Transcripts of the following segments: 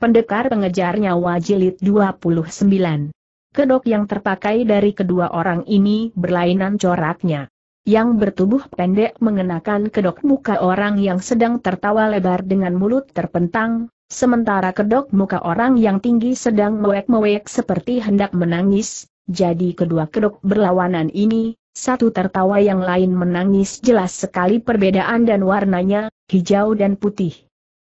Pendekar pengejar nyawa jilid 29. Kedok yang terpakai dari kedua orang ini berlainan coraknya. Yang bertubuh pendek mengenakan kedok muka orang yang sedang tertawa lebar dengan mulut terpentang, sementara kedok muka orang yang tinggi sedang mewek-mewek seperti hendak menangis, jadi kedua kedok berlawanan ini, satu tertawa yang lain menangis jelas sekali perbedaan dan warnanya, hijau dan putih.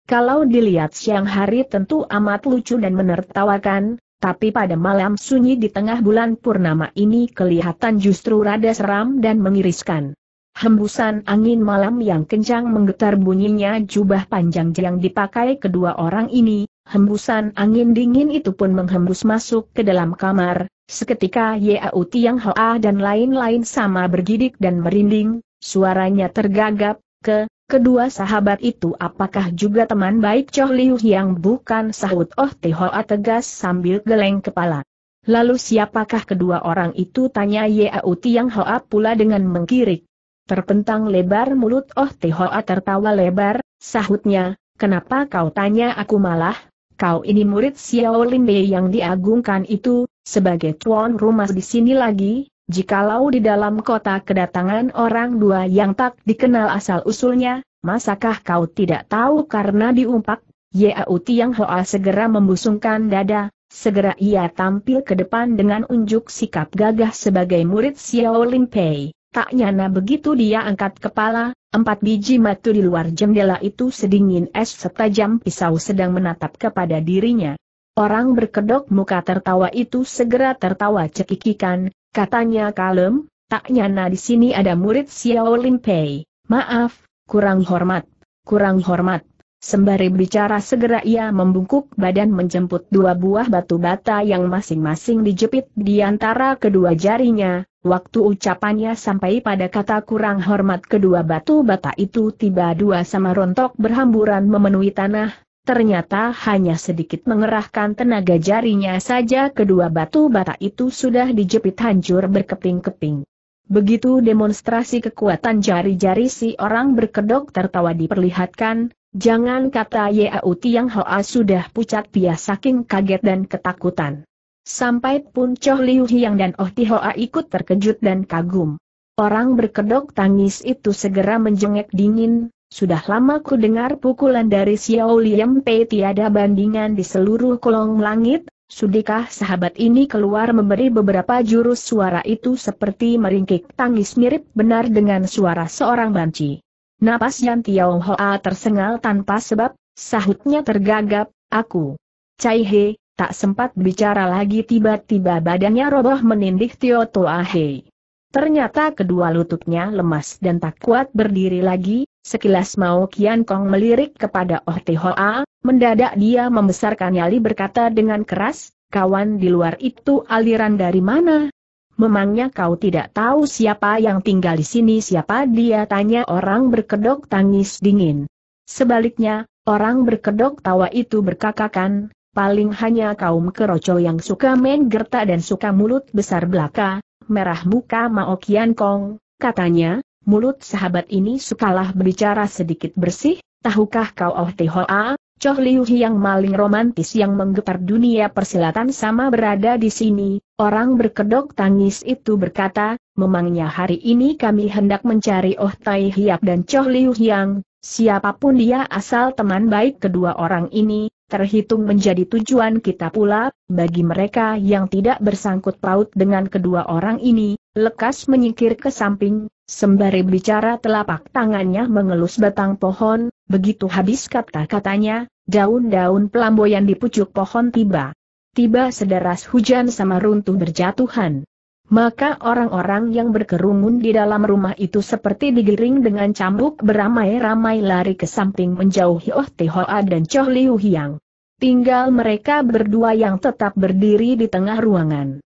Kalau dilihat siang hari tentu amat lucu dan menertawakan, tapi pada malam sunyi di tengah bulan purnama ini kelihatan justru rada seram dan mengiriskan. Hembusan angin malam yang kencang menggetar bunyinya jubah panjang yang dipakai kedua orang ini, hembusan angin dingin itu pun menghembus masuk ke dalam kamar, seketika Yau Tiang Hoa dan lain-lain sama bergidik dan merinding, suaranya tergagap, ke, Kedua sahabat itu apakah juga teman baik Choh Liu yang bukan sahut Oh Hoa tegas sambil geleng kepala. Lalu siapakah kedua orang itu tanya Yau Tiang Hoa pula dengan mengkirik. Terpentang lebar mulut Oh Hoa tertawa lebar, sahutnya, kenapa kau tanya aku malah? Kau ini murid Xiao Bei yang diagungkan itu, sebagai tuan rumah di sini lagi, Jikalau di dalam kota kedatangan orang dua yang tak dikenal asal-usulnya, masakah kau tidak tahu karena diumpak? Yau Tiang Hoa segera membusungkan dada, segera ia tampil ke depan dengan unjuk sikap gagah sebagai murid Xiao Lim Pei. Tak nyana begitu dia angkat kepala, empat biji matu di luar jendela itu sedingin es setajam pisau sedang menatap kepada dirinya. Orang berkedok muka tertawa itu segera tertawa cekikikan, Katanya kalem, tak nyana di sini ada murid Xiao Limpei. Maaf, kurang hormat, kurang hormat. Sembari bicara segera ia membungkuk badan menjemput dua buah batu bata yang masing-masing dijepit di antara kedua jarinya. Waktu ucapannya sampai pada kata kurang hormat kedua batu bata itu tiba dua sama rontok berhamburan memenuhi tanah, ternyata hanya sedikit mengerahkan tenaga jarinya saja kedua batu bata itu sudah dijepit hancur berkeping-keping. Begitu demonstrasi kekuatan jari-jari si orang berkedok tertawa diperlihatkan, jangan kata Yau Tiang Hoa sudah pucat pia saking kaget dan ketakutan. Sampai pun Choh Liu Hiang dan Oh Ti Hoa ikut terkejut dan kagum. Orang berkedok tangis itu segera menjengek dingin, sudah lama ku dengar pukulan dari Xiao Liam Pei tiada bandingan di seluruh kolong langit, sudikah sahabat ini keluar memberi beberapa jurus suara itu seperti meringkik tangis mirip benar dengan suara seorang banci. Napas Yan Tiao Hoa tersengal tanpa sebab, sahutnya tergagap, aku. Cai He, tak sempat bicara lagi tiba-tiba badannya roboh menindih Tio Toa He. Ternyata kedua lututnya lemas dan tak kuat berdiri lagi, Sekilas mau Kian Kong melirik kepada Oh Hoa, mendadak dia membesarkan nyali berkata dengan keras, kawan di luar itu aliran dari mana? Memangnya kau tidak tahu siapa yang tinggal di sini siapa dia tanya orang berkedok tangis dingin. Sebaliknya, orang berkedok tawa itu berkakakan, paling hanya kaum keroco yang suka main gerta dan suka mulut besar belaka, merah muka Mao Kian Kong, katanya, mulut sahabat ini sukalah berbicara sedikit bersih, tahukah kau Oh Tihoa, Choh Liu yang maling romantis yang menggetar dunia persilatan sama berada di sini, orang berkedok tangis itu berkata, memangnya hari ini kami hendak mencari Oh Tai Hiap dan Choh Liu yang, siapapun dia asal teman baik kedua orang ini, terhitung menjadi tujuan kita pula, bagi mereka yang tidak bersangkut paut dengan kedua orang ini, Lekas menyingkir ke samping, sembari bicara telapak tangannya mengelus batang pohon, begitu habis kata-katanya, daun-daun pelamboyan di pucuk pohon tiba. Tiba sederas hujan sama runtuh berjatuhan. Maka orang-orang yang berkerumun di dalam rumah itu seperti digiring dengan cambuk beramai-ramai lari ke samping menjauhi Oh Tihoa dan Choh Liu Hiang. Tinggal mereka berdua yang tetap berdiri di tengah ruangan.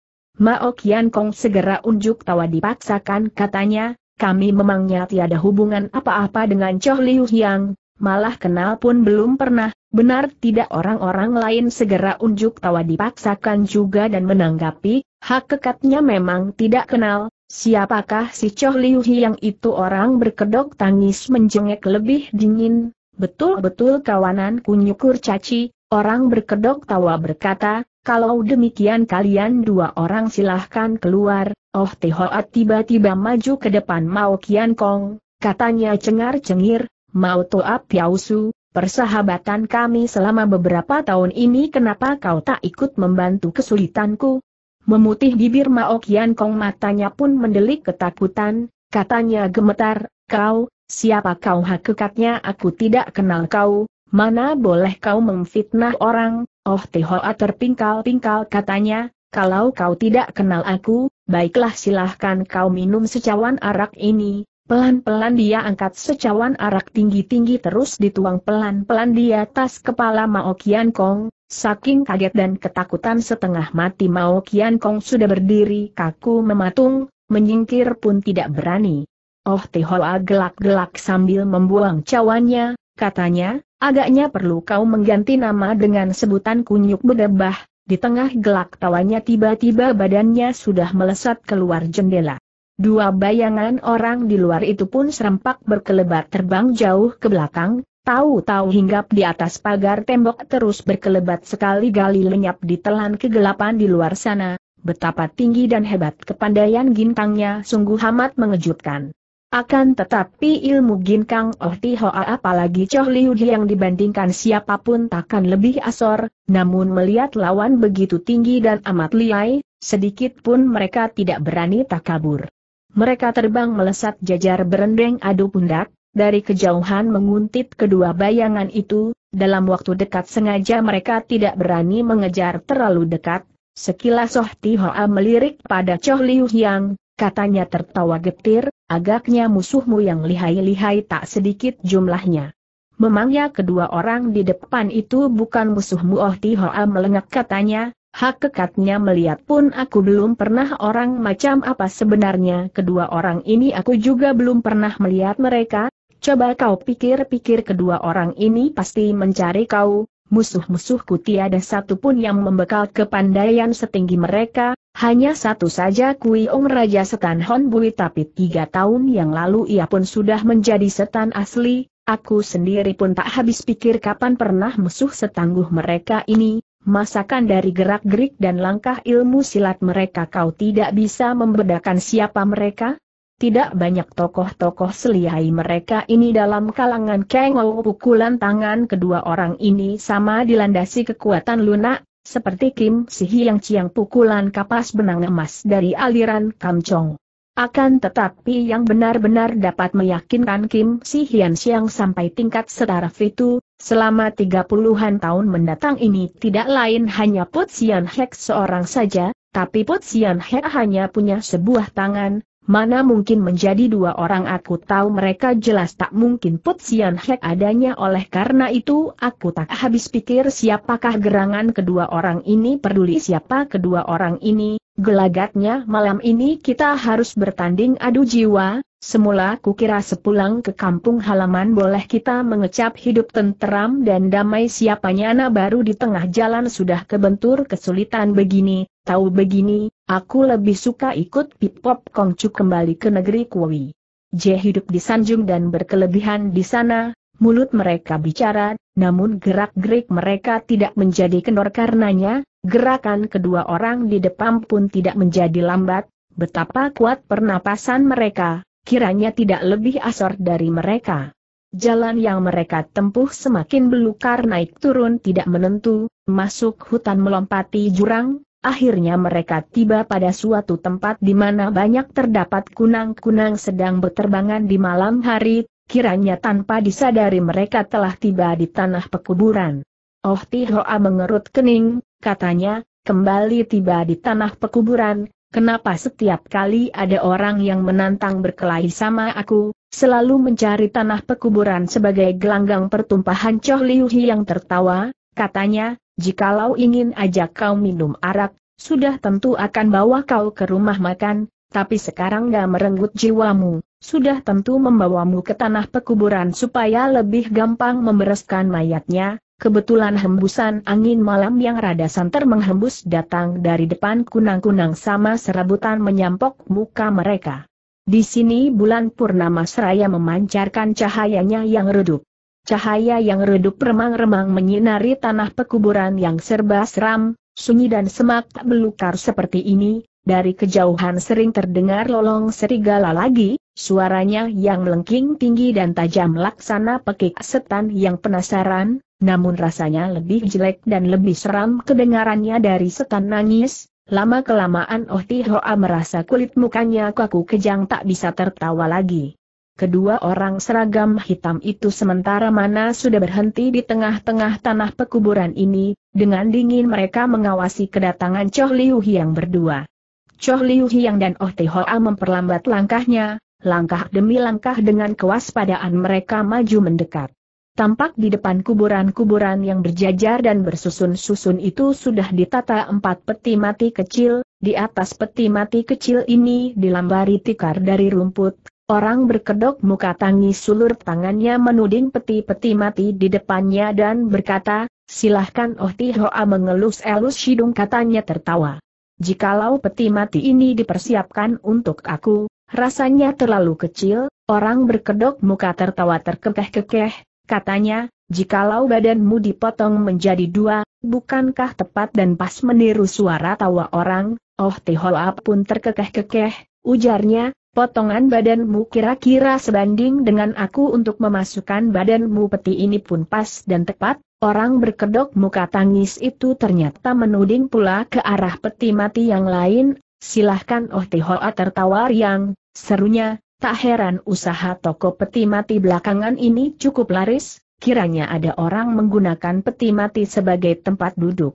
Mao Kian Kong segera unjuk tawa dipaksakan katanya, kami memangnya tiada hubungan apa-apa dengan Choh Liu Yang, malah kenal pun belum pernah, benar tidak orang-orang lain segera unjuk tawa dipaksakan juga dan menanggapi, hak kekatnya memang tidak kenal, siapakah si Choh Liu Yang itu orang berkedok tangis menjengek lebih dingin, betul-betul kawanan kunyukur caci, orang berkedok tawa berkata, kalau demikian kalian dua orang silahkan keluar, Oh Tehoat tiba-tiba maju ke depan Mao Kian Kong, katanya cengar-cengir, Mao Toa Piao Su, persahabatan kami selama beberapa tahun ini kenapa kau tak ikut membantu kesulitanku? Memutih bibir Mao Kian Kong matanya pun mendelik ketakutan, katanya gemetar, kau, siapa kau hakikatnya aku tidak kenal kau, mana boleh kau memfitnah orang, Oh Tehoa terpingkal-pingkal katanya, kalau kau tidak kenal aku, baiklah silahkan kau minum secawan arak ini. Pelan-pelan dia angkat secawan arak tinggi-tinggi terus dituang pelan-pelan di atas kepala Mao Kian Kong, saking kaget dan ketakutan setengah mati Mao Kian Kong sudah berdiri kaku mematung, menyingkir pun tidak berani. Oh Tehoa gelak-gelak sambil membuang cawannya, katanya, agaknya perlu kau mengganti nama dengan sebutan kunyuk berdebah, di tengah gelak tawanya tiba-tiba badannya sudah melesat keluar jendela. Dua bayangan orang di luar itu pun serempak berkelebat terbang jauh ke belakang, tahu-tahu hinggap di atas pagar tembok terus berkelebat sekali gali lenyap di telan kegelapan di luar sana, betapa tinggi dan hebat kepandaian gintangnya sungguh amat mengejutkan. Akan tetapi ilmu ginkang Oh Tihoa apalagi Choh Liu yang dibandingkan siapapun takkan lebih asor, namun melihat lawan begitu tinggi dan amat liai, sedikit pun mereka tidak berani tak kabur. Mereka terbang melesat jajar berendeng adu pundak, dari kejauhan menguntit kedua bayangan itu, dalam waktu dekat sengaja mereka tidak berani mengejar terlalu dekat, Sekilas Soh Tihoa melirik pada Choh Liu Yang, katanya tertawa getir, agaknya musuhmu yang lihai-lihai tak sedikit jumlahnya. Memangnya kedua orang di depan itu bukan musuhmu Oh Tihoa melengak katanya, hak kekatnya melihat pun aku belum pernah orang macam apa sebenarnya kedua orang ini aku juga belum pernah melihat mereka, coba kau pikir-pikir kedua orang ini pasti mencari kau, musuh-musuhku tiada satupun yang membekal kepandaian setinggi mereka, hanya satu saja Kui Ong Raja Setan Hon Bui tapi tiga tahun yang lalu ia pun sudah menjadi setan asli, aku sendiri pun tak habis pikir kapan pernah musuh setangguh mereka ini, masakan dari gerak-gerik dan langkah ilmu silat mereka kau tidak bisa membedakan siapa mereka? tidak banyak tokoh-tokoh selihai mereka ini dalam kalangan Kengol pukulan tangan kedua orang ini sama dilandasi kekuatan lunak, seperti Kim Si Hyang ciang pukulan kapas benang emas dari aliran kamcong. Akan tetapi yang benar-benar dapat meyakinkan Kim Si Hyang Chiang sampai tingkat setaraf itu, selama tiga puluhan tahun mendatang ini tidak lain hanya Put Sian Hek seorang saja, tapi Put Sian Hek hanya punya sebuah tangan, Mana mungkin menjadi dua orang aku tahu mereka jelas tak mungkin Put Sian Hek adanya oleh karena itu aku tak habis pikir siapakah gerangan kedua orang ini peduli siapa kedua orang ini, gelagatnya malam ini kita harus bertanding adu jiwa, semula kukira sepulang ke kampung halaman boleh kita mengecap hidup tenteram dan damai siapanya anak baru di tengah jalan sudah kebentur kesulitan begini, tahu begini, Aku lebih suka ikut Pipop Kongcu kembali ke negeri Kuwi. Je hidup di Sanjung dan berkelebihan di sana, mulut mereka bicara, namun gerak-gerik mereka tidak menjadi kendor karenanya, gerakan kedua orang di depan pun tidak menjadi lambat, betapa kuat pernapasan mereka, kiranya tidak lebih asor dari mereka. Jalan yang mereka tempuh semakin belukar naik turun tidak menentu, masuk hutan melompati jurang, Akhirnya mereka tiba pada suatu tempat di mana banyak terdapat kunang-kunang sedang berterbangan di malam hari, kiranya tanpa disadari mereka telah tiba di tanah pekuburan. Oh Tihoa mengerut kening, katanya, kembali tiba di tanah pekuburan, kenapa setiap kali ada orang yang menantang berkelahi sama aku, selalu mencari tanah pekuburan sebagai gelanggang pertumpahan Choh Hi yang tertawa, katanya, Jikalau ingin ajak kau minum arak, sudah tentu akan bawa kau ke rumah makan, tapi sekarang gak merenggut jiwamu, sudah tentu membawamu ke tanah pekuburan supaya lebih gampang membereskan mayatnya, Kebetulan hembusan angin malam yang rada santer menghembus datang dari depan kunang-kunang sama serabutan menyampok muka mereka. Di sini bulan purnama seraya memancarkan cahayanya yang redup. Cahaya yang redup remang-remang menyinari tanah pekuburan yang serba seram, sunyi dan semak tak belukar seperti ini, dari kejauhan sering terdengar lolong serigala lagi, suaranya yang melengking tinggi dan tajam laksana pekik setan yang penasaran, namun rasanya lebih jelek dan lebih seram kedengarannya dari setan nangis, Lama kelamaan Oh Tihoa merasa kulit mukanya kaku kejang tak bisa tertawa lagi. Kedua orang seragam hitam itu sementara mana sudah berhenti di tengah-tengah tanah pekuburan ini, dengan dingin mereka mengawasi kedatangan Choh Liu Hiang berdua. Choh Liu Hiang dan Oh Te Hoa memperlambat langkahnya, langkah demi langkah dengan kewaspadaan mereka maju mendekat. Tampak di depan kuburan-kuburan yang berjajar dan bersusun-susun itu sudah ditata empat peti mati kecil, di atas peti mati kecil ini dilambari tikar dari rumput, Orang berkedok muka tangis sulur tangannya menuding peti-peti mati di depannya dan berkata, silahkan Oh Tihoa mengelus-elus hidung katanya tertawa. Jikalau peti mati ini dipersiapkan untuk aku, rasanya terlalu kecil, orang berkedok muka tertawa terkekeh-kekeh, katanya, jikalau badanmu dipotong menjadi dua, bukankah tepat dan pas meniru suara tawa orang, Oh Tihoa pun terkekeh-kekeh, ujarnya, Potongan badanmu kira-kira sebanding dengan aku untuk memasukkan badanmu peti ini pun pas dan tepat, orang berkedok muka tangis itu ternyata menuding pula ke arah peti mati yang lain, silahkan Oh Tihoa tertawa riang, serunya, tak heran usaha toko peti mati belakangan ini cukup laris, kiranya ada orang menggunakan peti mati sebagai tempat duduk.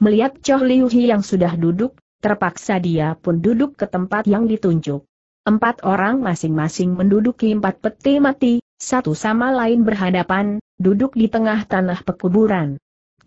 Melihat Choh Liuhi yang sudah duduk, terpaksa dia pun duduk ke tempat yang ditunjuk. Empat orang masing-masing menduduki empat peti mati, satu sama lain berhadapan, duduk di tengah tanah pekuburan.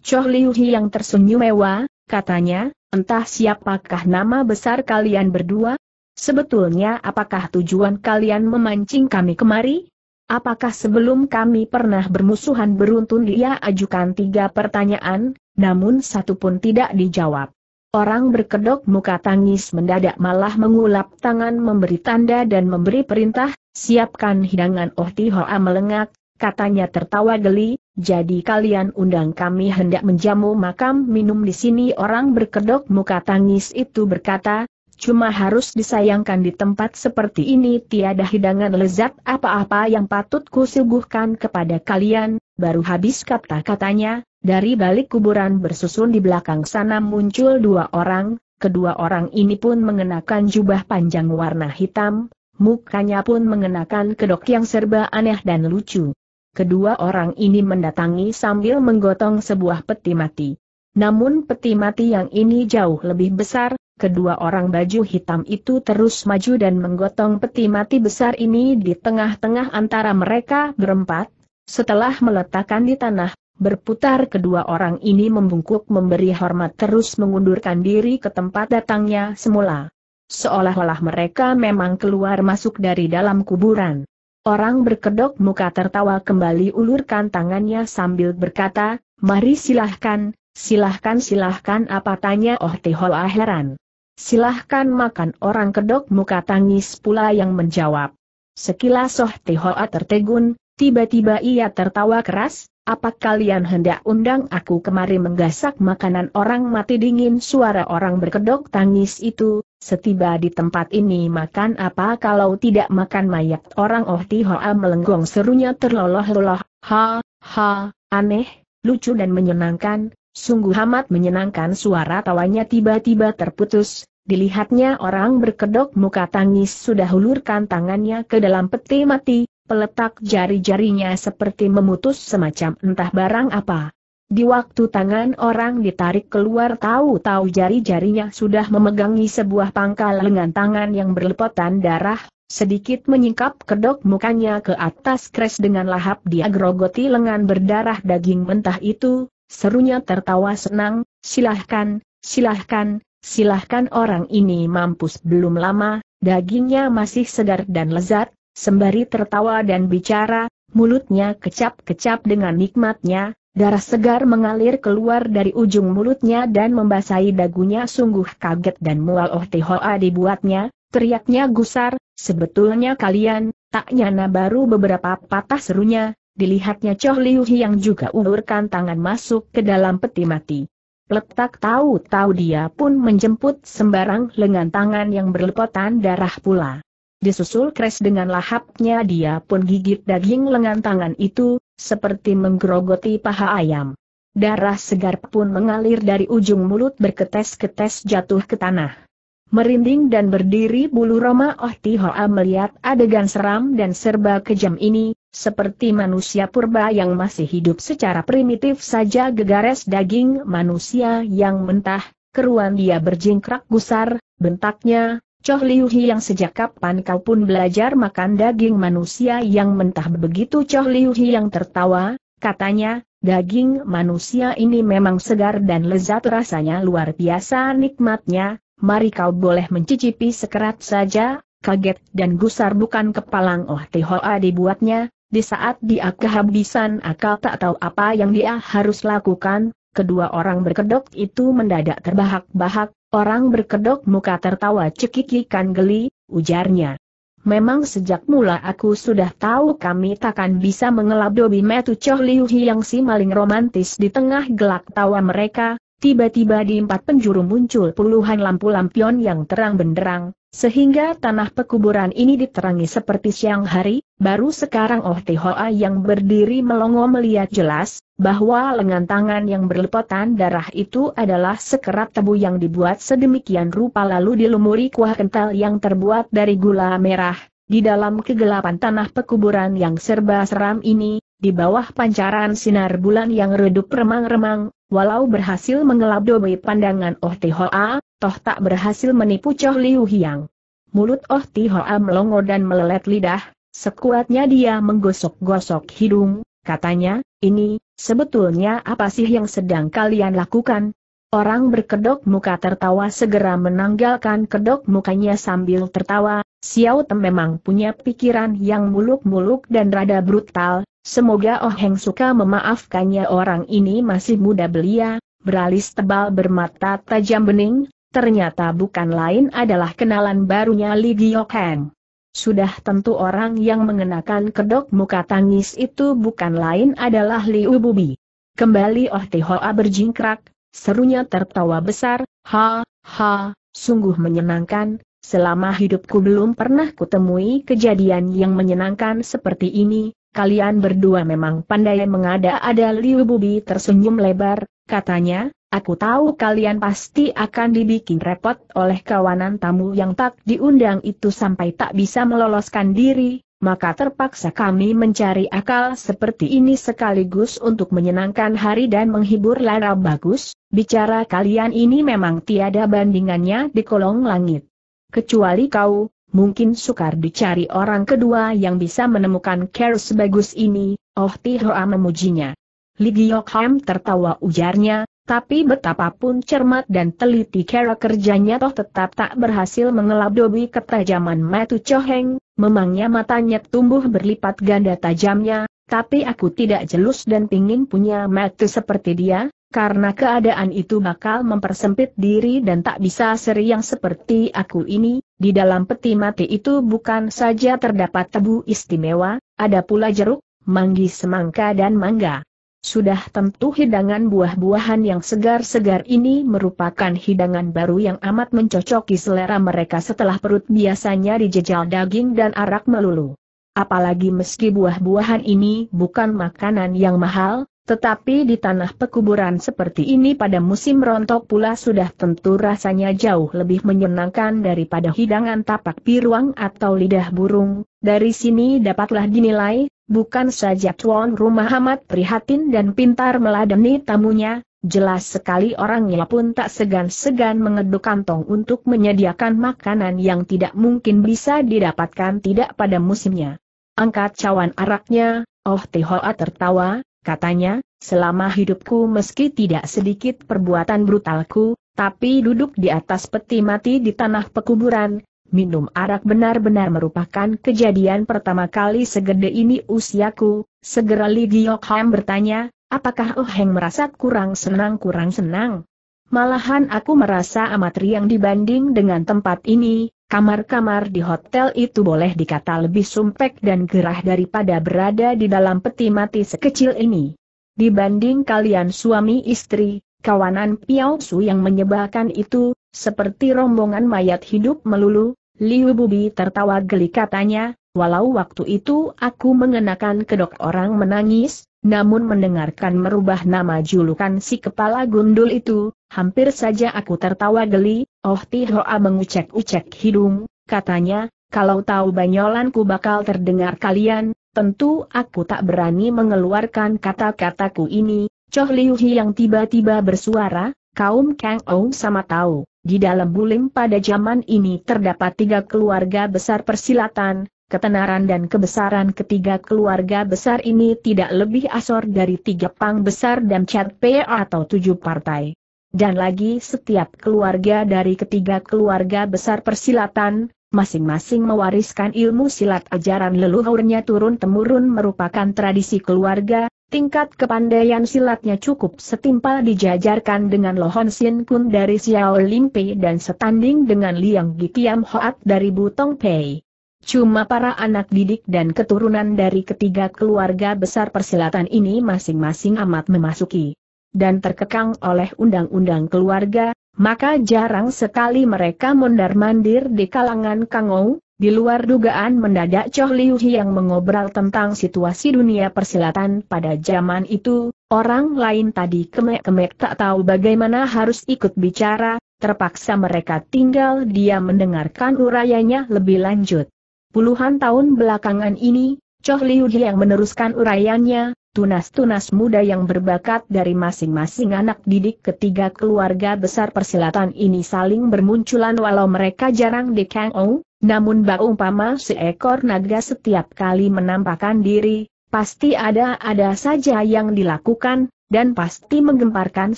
Choh Liu yang tersenyum mewah, katanya, entah siapakah nama besar kalian berdua? Sebetulnya apakah tujuan kalian memancing kami kemari? Apakah sebelum kami pernah bermusuhan beruntun dia ajukan tiga pertanyaan, namun satu pun tidak dijawab. Orang berkedok muka tangis mendadak malah mengulap tangan memberi tanda dan memberi perintah, siapkan hidangan Oh Tihoa melengak, katanya tertawa geli, jadi kalian undang kami hendak menjamu makam minum di sini orang berkedok muka tangis itu berkata, cuma harus disayangkan di tempat seperti ini tiada hidangan lezat apa-apa yang patut kusuguhkan kepada kalian, Baru habis kata-katanya, dari balik kuburan bersusun di belakang sana muncul dua orang, kedua orang ini pun mengenakan jubah panjang warna hitam, mukanya pun mengenakan kedok yang serba aneh dan lucu. Kedua orang ini mendatangi sambil menggotong sebuah peti mati. Namun peti mati yang ini jauh lebih besar, kedua orang baju hitam itu terus maju dan menggotong peti mati besar ini di tengah-tengah antara mereka berempat, setelah meletakkan di tanah, berputar kedua orang ini membungkuk memberi hormat terus mengundurkan diri ke tempat datangnya semula. Seolah-olah mereka memang keluar masuk dari dalam kuburan. Orang berkedok muka tertawa kembali ulurkan tangannya sambil berkata, Mari silahkan, silahkan silahkan apa tanya Oh Teholah heran. Silahkan makan orang kedok muka tangis pula yang menjawab. Sekilas Oh Teholah tertegun, Tiba-tiba ia tertawa keras, apa kalian hendak undang aku kemari menggasak makanan orang mati dingin suara orang berkedok tangis itu, setiba di tempat ini makan apa kalau tidak makan mayat orang oh tihoa melenggong serunya terloloh-loloh, ha, ha, aneh, lucu dan menyenangkan, sungguh amat menyenangkan suara tawanya tiba-tiba terputus, dilihatnya orang berkedok muka tangis sudah hulurkan tangannya ke dalam peti mati, peletak jari-jarinya seperti memutus semacam entah barang apa. Di waktu tangan orang ditarik keluar tahu-tahu jari-jarinya sudah memegangi sebuah pangkal lengan tangan yang berlepotan darah, sedikit menyingkap kedok mukanya ke atas kres dengan lahap dia grogoti lengan berdarah daging mentah itu, serunya tertawa senang, silahkan, silahkan, silahkan orang ini mampus belum lama, dagingnya masih segar dan lezat, Sembari tertawa dan bicara, mulutnya kecap-kecap dengan nikmatnya, darah segar mengalir keluar dari ujung mulutnya dan membasahi dagunya sungguh kaget dan mual oh tihoa dibuatnya, teriaknya gusar, sebetulnya kalian, tak nyana baru beberapa patah serunya, dilihatnya Choh Liu yang juga ulurkan tangan masuk ke dalam peti mati. Letak tahu-tahu dia pun menjemput sembarang lengan tangan yang berlepotan darah pula disusul kres dengan lahapnya dia pun gigit daging lengan tangan itu, seperti menggerogoti paha ayam. Darah segar pun mengalir dari ujung mulut berketes-ketes jatuh ke tanah. Merinding dan berdiri bulu Roma Oh Tihoa melihat adegan seram dan serba kejam ini, seperti manusia purba yang masih hidup secara primitif saja gegares daging manusia yang mentah, keruan dia berjingkrak gusar, bentaknya, Choh Liu Hi yang sejak kapan kau pun belajar makan daging manusia yang mentah begitu Choh Liu Hi yang tertawa, katanya, daging manusia ini memang segar dan lezat rasanya luar biasa nikmatnya, mari kau boleh mencicipi sekerat saja, kaget dan gusar bukan kepalang Oh Tihoa dibuatnya, di saat dia kehabisan akal tak tahu apa yang dia harus lakukan, kedua orang berkedok itu mendadak terbahak-bahak, Orang berkedok muka tertawa cekikikan geli, ujarnya. Memang sejak mula aku sudah tahu kami takkan bisa mengelap Dobi Metu Choh Liu yang si maling romantis di tengah gelak tawa mereka, tiba-tiba di empat penjuru muncul puluhan lampu lampion yang terang benderang, sehingga tanah pekuburan ini diterangi seperti siang hari, baru sekarang Oh Tihoa yang berdiri melongo melihat jelas, bahwa lengan tangan yang berlepotan darah itu adalah sekerat tebu yang dibuat sedemikian rupa lalu dilumuri kuah kental yang terbuat dari gula merah. Di dalam kegelapan tanah pekuburan yang serba seram ini, di bawah pancaran sinar bulan yang redup remang-remang, walau berhasil mengelap dobi pandangan Oh Tihoa, toh tak berhasil menipu Choh Liu Hiang. Mulut Oh Tihoa melongo dan melelet lidah, sekuatnya dia menggosok-gosok hidung, katanya, ini, sebetulnya apa sih yang sedang kalian lakukan? Orang berkedok muka tertawa segera menanggalkan kedok mukanya sambil tertawa, Xiao Tem memang punya pikiran yang muluk-muluk dan rada brutal, semoga Oh Heng suka memaafkannya orang ini masih muda belia, beralis tebal bermata tajam bening, ternyata bukan lain adalah kenalan barunya Li Giok Heng. Sudah tentu orang yang mengenakan kedok muka tangis itu bukan lain adalah Liu Bubi. Kembali Oh Tihoa berjingkrak, serunya tertawa besar, ha, ha, sungguh menyenangkan, Selama hidupku belum pernah kutemui kejadian yang menyenangkan seperti ini, kalian berdua memang pandai mengada-ada Liu Bubi tersenyum lebar, katanya, aku tahu kalian pasti akan dibikin repot oleh kawanan tamu yang tak diundang itu sampai tak bisa meloloskan diri, maka terpaksa kami mencari akal seperti ini sekaligus untuk menyenangkan hari dan menghibur Lara Bagus, bicara kalian ini memang tiada bandingannya di kolong langit. Kecuali kau, mungkin sukar dicari orang kedua yang bisa menemukan care sebagus ini, Oh Tihoa memujinya. Li Ham tertawa ujarnya, tapi betapapun cermat dan teliti cara kerjanya toh tetap tak berhasil mengelabui ketajaman Matu Choheng, memangnya matanya tumbuh berlipat ganda tajamnya, tapi aku tidak jelus dan pingin punya Matu seperti dia, karena keadaan itu bakal mempersempit diri dan tak bisa seri yang seperti aku ini, di dalam peti mati itu bukan saja terdapat tebu istimewa, ada pula jeruk, manggis, semangka dan mangga. Sudah tentu hidangan buah-buahan yang segar-segar ini merupakan hidangan baru yang amat mencocoki selera mereka setelah perut biasanya dijejal daging dan arak melulu. Apalagi meski buah-buahan ini bukan makanan yang mahal, tetapi di tanah pekuburan seperti ini pada musim rontok pula sudah tentu rasanya jauh lebih menyenangkan daripada hidangan tapak piruang atau lidah burung. Dari sini dapatlah dinilai, bukan saja tuan rumah amat prihatin dan pintar meladeni tamunya, jelas sekali orangnya pun tak segan-segan mengeduk kantong untuk menyediakan makanan yang tidak mungkin bisa didapatkan tidak pada musimnya. Angkat cawan araknya, Oh Tihoa tertawa, Katanya, selama hidupku meski tidak sedikit perbuatan brutalku, tapi duduk di atas peti mati di tanah pekuburan, minum arak benar-benar merupakan kejadian pertama kali segede ini usiaku. Segera Li Gyokham bertanya, apakah Oh Heng merasa kurang senang-kurang senang? Malahan aku merasa amat riang dibanding dengan tempat ini, kamar-kamar di hotel itu boleh dikata lebih sumpek dan gerah daripada berada di dalam peti mati sekecil ini. Dibanding kalian suami istri, kawanan Piao Su yang menyebalkan itu, seperti rombongan mayat hidup melulu, Liu Bubi tertawa geli katanya, walau waktu itu aku mengenakan kedok orang menangis, namun mendengarkan merubah nama julukan si kepala gundul itu, hampir saja aku tertawa geli, Oh Tihoa mengucek-ucek hidung, katanya, kalau tahu banyolanku bakal terdengar kalian, tentu aku tak berani mengeluarkan kata-kataku ini, Choh Liu yang tiba-tiba bersuara, kaum Kang Ou sama tahu, di dalam bulim pada zaman ini terdapat tiga keluarga besar persilatan, ketenaran dan kebesaran ketiga keluarga besar ini tidak lebih asor dari tiga pang besar dan cat P atau tujuh partai. Dan lagi setiap keluarga dari ketiga keluarga besar persilatan, masing-masing mewariskan ilmu silat ajaran leluhurnya turun-temurun merupakan tradisi keluarga, tingkat kepandaian silatnya cukup setimpal dijajarkan dengan Lohon Sin Kun dari Xiao Limpe dan setanding dengan Liang Gitiam Hoat dari Butong Pei. Cuma para anak didik dan keturunan dari ketiga keluarga besar persilatan ini masing-masing amat memasuki dan terkekang oleh undang-undang keluarga, maka jarang sekali mereka mondar-mandir di kalangan Kangou, di luar dugaan mendadak Choh Liu yang mengobrol tentang situasi dunia persilatan pada zaman itu, orang lain tadi kemek-kemek tak tahu bagaimana harus ikut bicara, terpaksa mereka tinggal dia mendengarkan urayanya lebih lanjut. Puluhan tahun belakangan ini, Choh Liu yang meneruskan uraiannya, tunas-tunas muda yang berbakat dari masing-masing anak didik ketiga keluarga besar persilatan ini saling bermunculan walau mereka jarang di Ong, namun bak umpama seekor naga setiap kali menampakkan diri, pasti ada-ada saja yang dilakukan, dan pasti menggemparkan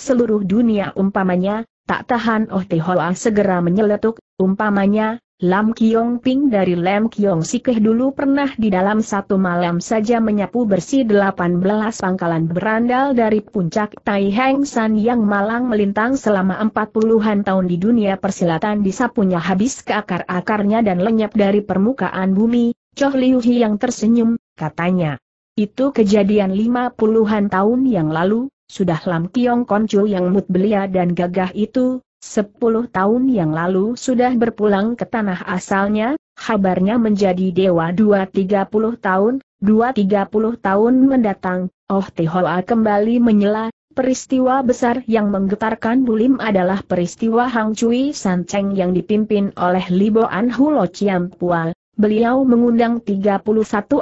seluruh dunia umpamanya, tak tahan Oh Tihoa segera menyeletuk, umpamanya, Lam Kiong Ping dari Lam Kiong Sikeh dulu pernah di dalam satu malam saja menyapu bersih delapan belas pangkalan berandal dari puncak Tai Heng San yang malang melintang selama empat puluhan tahun di dunia persilatan disapunya habis ke akar-akarnya dan lenyap dari permukaan bumi, Choh Liu Hi yang tersenyum, katanya. Itu kejadian lima puluhan tahun yang lalu, sudah Lam Kiong Koncu yang mut belia dan gagah itu, Sepuluh tahun yang lalu sudah berpulang ke tanah asalnya, kabarnya menjadi dewa dua tiga puluh tahun, dua tiga puluh tahun mendatang, Oh Tihoa kembali menyela, peristiwa besar yang menggetarkan Bulim adalah peristiwa Hang Cui San Cheng yang dipimpin oleh Libo Hulo Chiam Pua, Beliau mengundang 31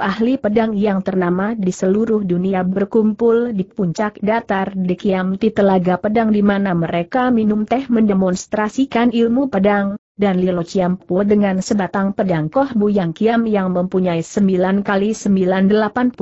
ahli pedang yang ternama di seluruh dunia berkumpul di puncak datar di Kiamti Telaga Pedang di mana mereka minum teh mendemonstrasikan ilmu pedang, dan Lilo Ciampu dengan sebatang pedang Koh yang Kiam yang mempunyai 9 kali 981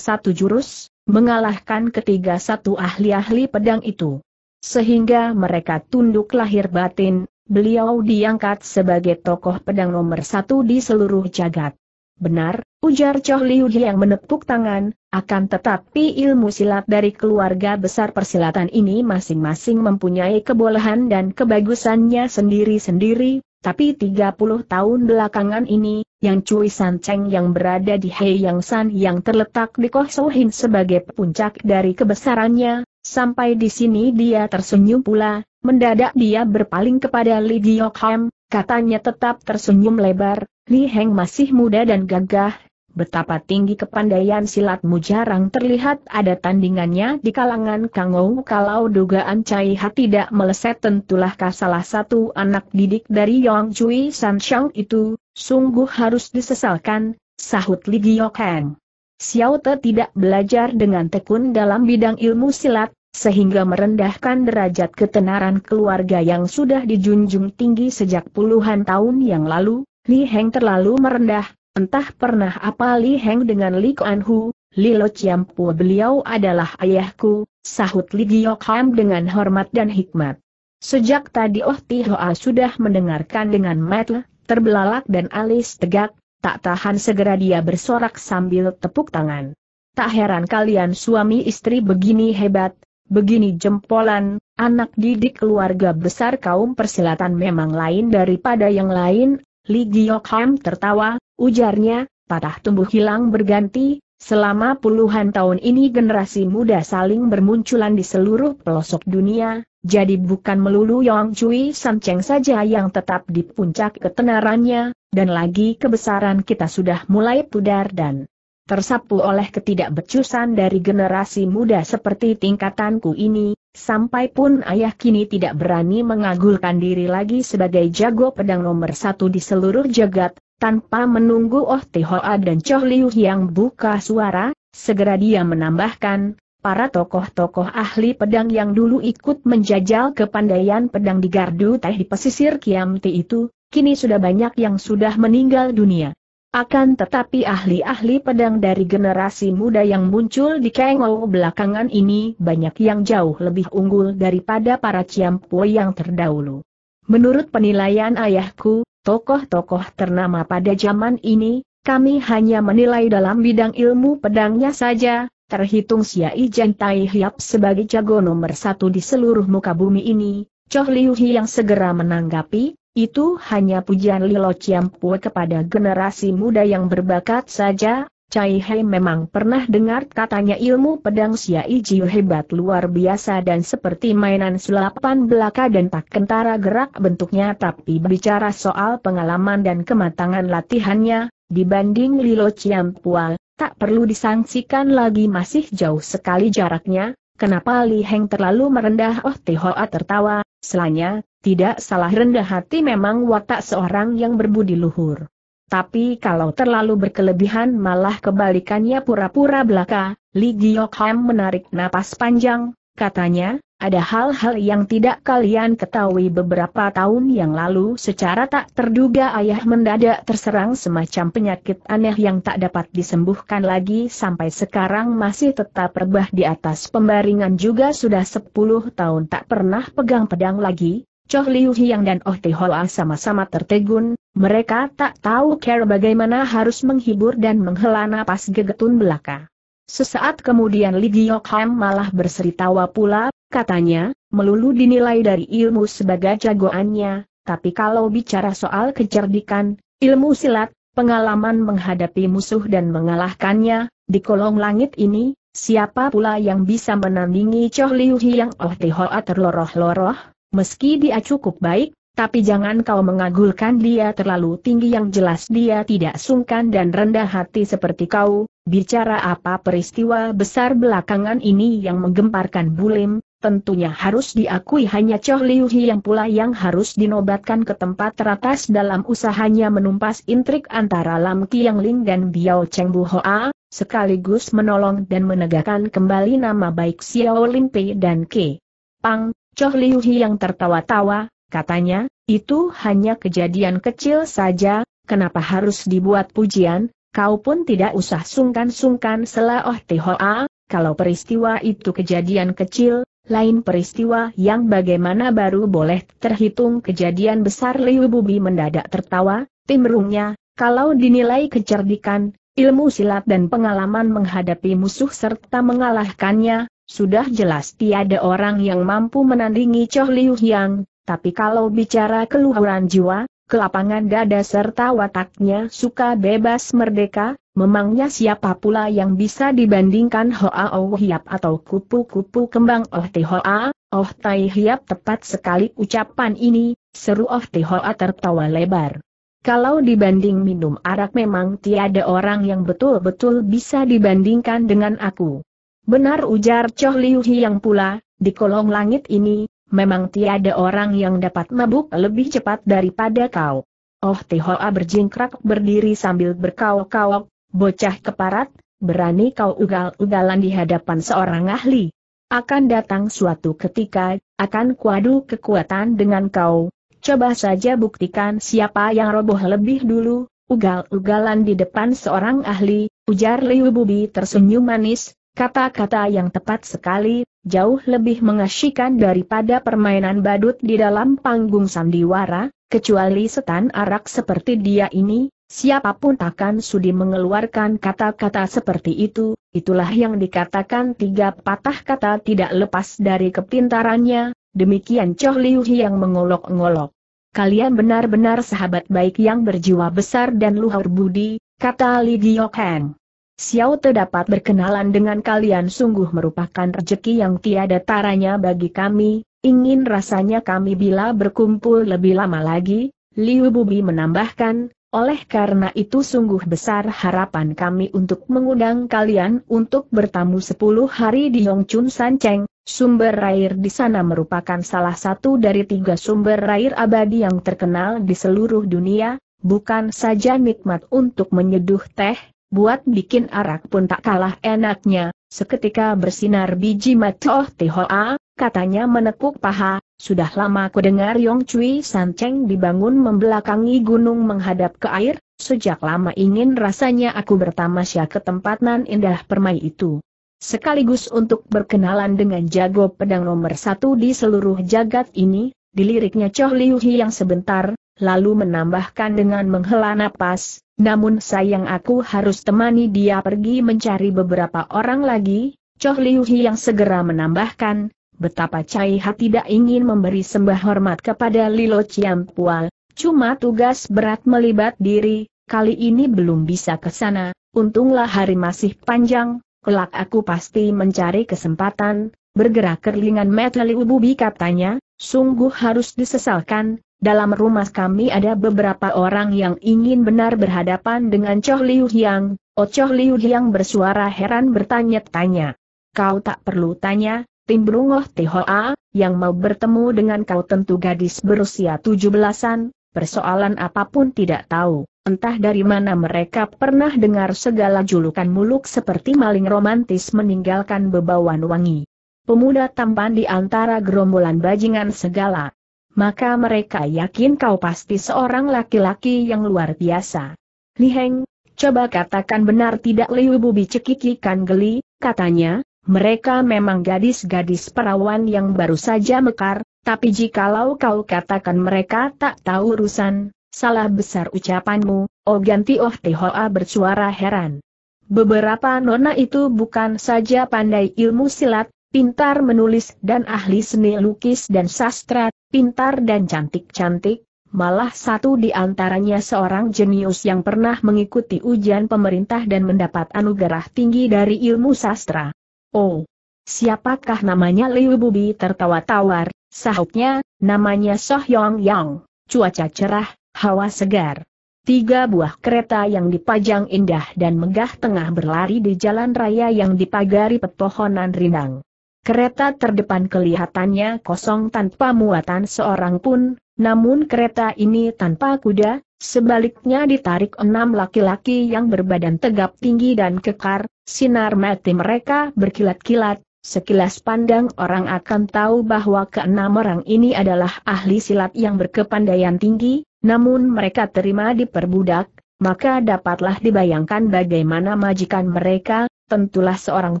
jurus, mengalahkan ketiga satu ahli-ahli pedang itu. Sehingga mereka tunduk lahir batin, Beliau diangkat sebagai tokoh pedang nomor satu di seluruh jagat. Benar, ujar Choh Liu yang menepuk tangan, akan tetapi ilmu silat dari keluarga besar persilatan ini masing-masing mempunyai kebolehan dan kebagusannya sendiri-sendiri, tapi 30 tahun belakangan ini, yang Cui San Cheng yang berada di Heiyang San yang terletak di Koh Sohin sebagai puncak dari kebesarannya, sampai di sini dia tersenyum pula, Mendadak dia berpaling kepada Li Diokham, katanya tetap tersenyum lebar, Li Heng masih muda dan gagah, betapa tinggi kepandaian silatmu jarang terlihat ada tandingannya di kalangan Kang Ou. kalau dugaan Cai Ha tidak meleset tentulah kah salah satu anak didik dari Yong Cui San Shang itu, sungguh harus disesalkan, sahut Li Diokham. Xiao Te tidak belajar dengan tekun dalam bidang ilmu silat, sehingga merendahkan derajat ketenaran keluarga yang sudah dijunjung tinggi sejak puluhan tahun yang lalu, Li Heng terlalu merendah, entah pernah apa Li Heng dengan Li Kuan Hu, Li Lo Chiam beliau adalah ayahku, sahut Li Giok Ham dengan hormat dan hikmat. Sejak tadi Oh Ti Hoa sudah mendengarkan dengan mata, terbelalak dan alis tegak, tak tahan segera dia bersorak sambil tepuk tangan. Tak heran kalian suami istri begini hebat, Begini jempolan, anak didik keluarga besar kaum persilatan memang lain daripada yang lain, Li Giokham tertawa, ujarnya, patah tumbuh hilang berganti, selama puluhan tahun ini generasi muda saling bermunculan di seluruh pelosok dunia, jadi bukan melulu Yong Cui San Cheng saja yang tetap di puncak ketenarannya, dan lagi kebesaran kita sudah mulai pudar dan Tersapu oleh ketidakbecusan dari generasi muda seperti tingkatanku ini, sampai pun ayah kini tidak berani mengagulkan diri lagi sebagai jago pedang nomor satu di seluruh jagat, tanpa menunggu Oh Te Tihoa dan Choh Liu yang buka suara, segera dia menambahkan, para tokoh-tokoh ahli pedang yang dulu ikut menjajal kepandaian pedang di Gardu Teh di pesisir Kiamti itu, kini sudah banyak yang sudah meninggal dunia. Akan tetapi ahli-ahli pedang dari generasi muda yang muncul di Kengou belakangan ini banyak yang jauh lebih unggul daripada para Ciampui yang terdahulu. Menurut penilaian ayahku, tokoh-tokoh ternama pada zaman ini, kami hanya menilai dalam bidang ilmu pedangnya saja, terhitung Siai Tai Hiap sebagai jago nomor satu di seluruh muka bumi ini, Choh Liu Hi yang segera menanggapi, itu hanya pujian Lilo kepada generasi muda yang berbakat saja, Cai Hei memang pernah dengar katanya ilmu pedang Xiai Jiu hebat luar biasa dan seperti mainan selapan belaka dan tak kentara gerak bentuknya tapi bicara soal pengalaman dan kematangan latihannya, dibanding Lilo Ciampua, tak perlu disangsikan lagi masih jauh sekali jaraknya, Kenapa Li Heng terlalu merendah Oh Tihoa tertawa, selanya, tidak salah rendah hati memang watak seorang yang berbudi luhur. Tapi kalau terlalu berkelebihan malah kebalikannya pura-pura belaka, Li Giok Ham menarik napas panjang, katanya, ada hal-hal yang tidak kalian ketahui beberapa tahun yang lalu secara tak terduga ayah mendadak terserang semacam penyakit aneh yang tak dapat disembuhkan lagi sampai sekarang masih tetap rebah di atas pembaringan juga sudah 10 tahun tak pernah pegang pedang lagi. Choh Liu Hiang dan Oh Tihoa sama-sama tertegun, mereka tak tahu care bagaimana harus menghibur dan menghela napas gegetun belaka. Sesaat kemudian Li Giokham malah berseritawa pula, katanya, melulu dinilai dari ilmu sebagai jagoannya, tapi kalau bicara soal kecerdikan, ilmu silat, pengalaman menghadapi musuh dan mengalahkannya, di kolong langit ini, siapa pula yang bisa menandingi Choh Liu Hiang Oh Tihoa terloroh-loroh, meski dia cukup baik, tapi jangan kau mengagulkan dia terlalu tinggi yang jelas dia tidak sungkan dan rendah hati seperti kau, bicara apa peristiwa besar belakangan ini yang menggemparkan Bulim, tentunya harus diakui hanya Choh Liu yang pula yang harus dinobatkan ke tempat teratas dalam usahanya menumpas intrik antara Lam Kiang Ling dan Biao Cheng Bu Hoa, sekaligus menolong dan menegakkan kembali nama baik Xiao Pei dan Ke. Pang, Choh Liu yang tertawa-tawa, katanya, itu hanya kejadian kecil saja, kenapa harus dibuat pujian, kau pun tidak usah sungkan-sungkan selaoh tihoa, kalau peristiwa itu kejadian kecil, lain peristiwa yang bagaimana baru boleh terhitung kejadian besar Liu Bubi mendadak tertawa, timrungnya, kalau dinilai kecerdikan, ilmu silat dan pengalaman menghadapi musuh serta mengalahkannya, sudah jelas tiada orang yang mampu menandingi Choh Liu Yang, tapi kalau bicara keluhuran jiwa, kelapangan dada serta wataknya suka bebas merdeka, memangnya siapa pula yang bisa dibandingkan Hoa Oh Hiap atau kupu-kupu kembang Oh Te Hoa, Oh Tai Hiap tepat sekali ucapan ini, seru Oh Te Hoa tertawa lebar. Kalau dibanding minum arak memang tiada orang yang betul-betul bisa dibandingkan dengan aku. Benar ujar Choh Liu Hiang pula, di kolong langit ini, memang tiada orang yang dapat mabuk lebih cepat daripada kau. Oh Tihoa berjingkrak berdiri sambil berkawok-kawok, bocah keparat, berani kau ugal-ugalan di hadapan seorang ahli. Akan datang suatu ketika, akan kuadu kekuatan dengan kau. Coba saja buktikan siapa yang roboh lebih dulu, ugal-ugalan di depan seorang ahli, ujar Liu Bubi tersenyum manis, kata-kata yang tepat sekali, jauh lebih mengasyikan daripada permainan badut di dalam panggung sandiwara, kecuali setan arak seperti dia ini, siapapun takkan sudi mengeluarkan kata-kata seperti itu, itulah yang dikatakan tiga patah kata tidak lepas dari kepintarannya, demikian Choh Liu yang mengolok-ngolok. Kalian benar-benar sahabat baik yang berjiwa besar dan luhur budi, kata Li Giokeng. Xiao Te dapat berkenalan dengan kalian sungguh merupakan rejeki yang tiada taranya bagi kami, ingin rasanya kami bila berkumpul lebih lama lagi, Liu Bubi menambahkan, oleh karena itu sungguh besar harapan kami untuk mengundang kalian untuk bertamu 10 hari di Yongchun Sanceng, sumber air di sana merupakan salah satu dari tiga sumber air abadi yang terkenal di seluruh dunia, bukan saja nikmat untuk menyeduh teh, buat bikin arak pun tak kalah enaknya, seketika bersinar biji mata oh tihoa, katanya menekuk paha, sudah lama ku dengar Yong Cui San Cheng dibangun membelakangi gunung menghadap ke air, sejak lama ingin rasanya aku bertamasya ke tempat nan indah permai itu. Sekaligus untuk berkenalan dengan jago pedang nomor satu di seluruh jagat ini, diliriknya Choh Liu Hi yang sebentar, lalu menambahkan dengan menghela napas, namun sayang aku harus temani dia pergi mencari beberapa orang lagi, Choh Liu Hi yang segera menambahkan, betapa Chai Ha tidak ingin memberi sembah hormat kepada Lilo Ciampual, cuma tugas berat melibat diri, kali ini belum bisa ke sana, untunglah hari masih panjang, kelak aku pasti mencari kesempatan, bergerak kerlingan metal ububi katanya, sungguh harus disesalkan, dalam rumah kami ada beberapa orang yang ingin benar berhadapan dengan Choh Liu Hyang. Oh Choh Liu Hyang bersuara heran bertanya-tanya. Kau tak perlu tanya, Tim Brungoh Tihoa, yang mau bertemu dengan kau tentu gadis berusia tujuh belasan, persoalan apapun tidak tahu. Entah dari mana mereka pernah dengar segala julukan muluk seperti maling romantis meninggalkan bebawan wangi. Pemuda tampan di antara gerombolan bajingan segala, maka mereka yakin kau pasti seorang laki-laki yang luar biasa. Li Heng, coba katakan benar tidak Liu Bubi cekikikan geli, katanya, mereka memang gadis-gadis perawan yang baru saja mekar, tapi jikalau kau katakan mereka tak tahu urusan, salah besar ucapanmu, Oh Oh Tioh Hoa bersuara heran. Beberapa nona itu bukan saja pandai ilmu silat, pintar menulis dan ahli seni lukis dan sastra, pintar dan cantik-cantik, malah satu di antaranya seorang jenius yang pernah mengikuti ujian pemerintah dan mendapat anugerah tinggi dari ilmu sastra. Oh, siapakah namanya Liu Bubi tertawa tawar, sahutnya, namanya Soh Yong Yang, cuaca cerah, hawa segar. Tiga buah kereta yang dipajang indah dan megah tengah berlari di jalan raya yang dipagari pepohonan rindang. Kereta terdepan kelihatannya kosong tanpa muatan seorang pun, namun kereta ini tanpa kuda, sebaliknya ditarik enam laki-laki yang berbadan tegap tinggi dan kekar, sinar mati mereka berkilat-kilat, Sekilas pandang orang akan tahu bahwa keenam orang ini adalah ahli silat yang berkepandaian tinggi, namun mereka terima diperbudak, maka dapatlah dibayangkan bagaimana majikan mereka, tentulah seorang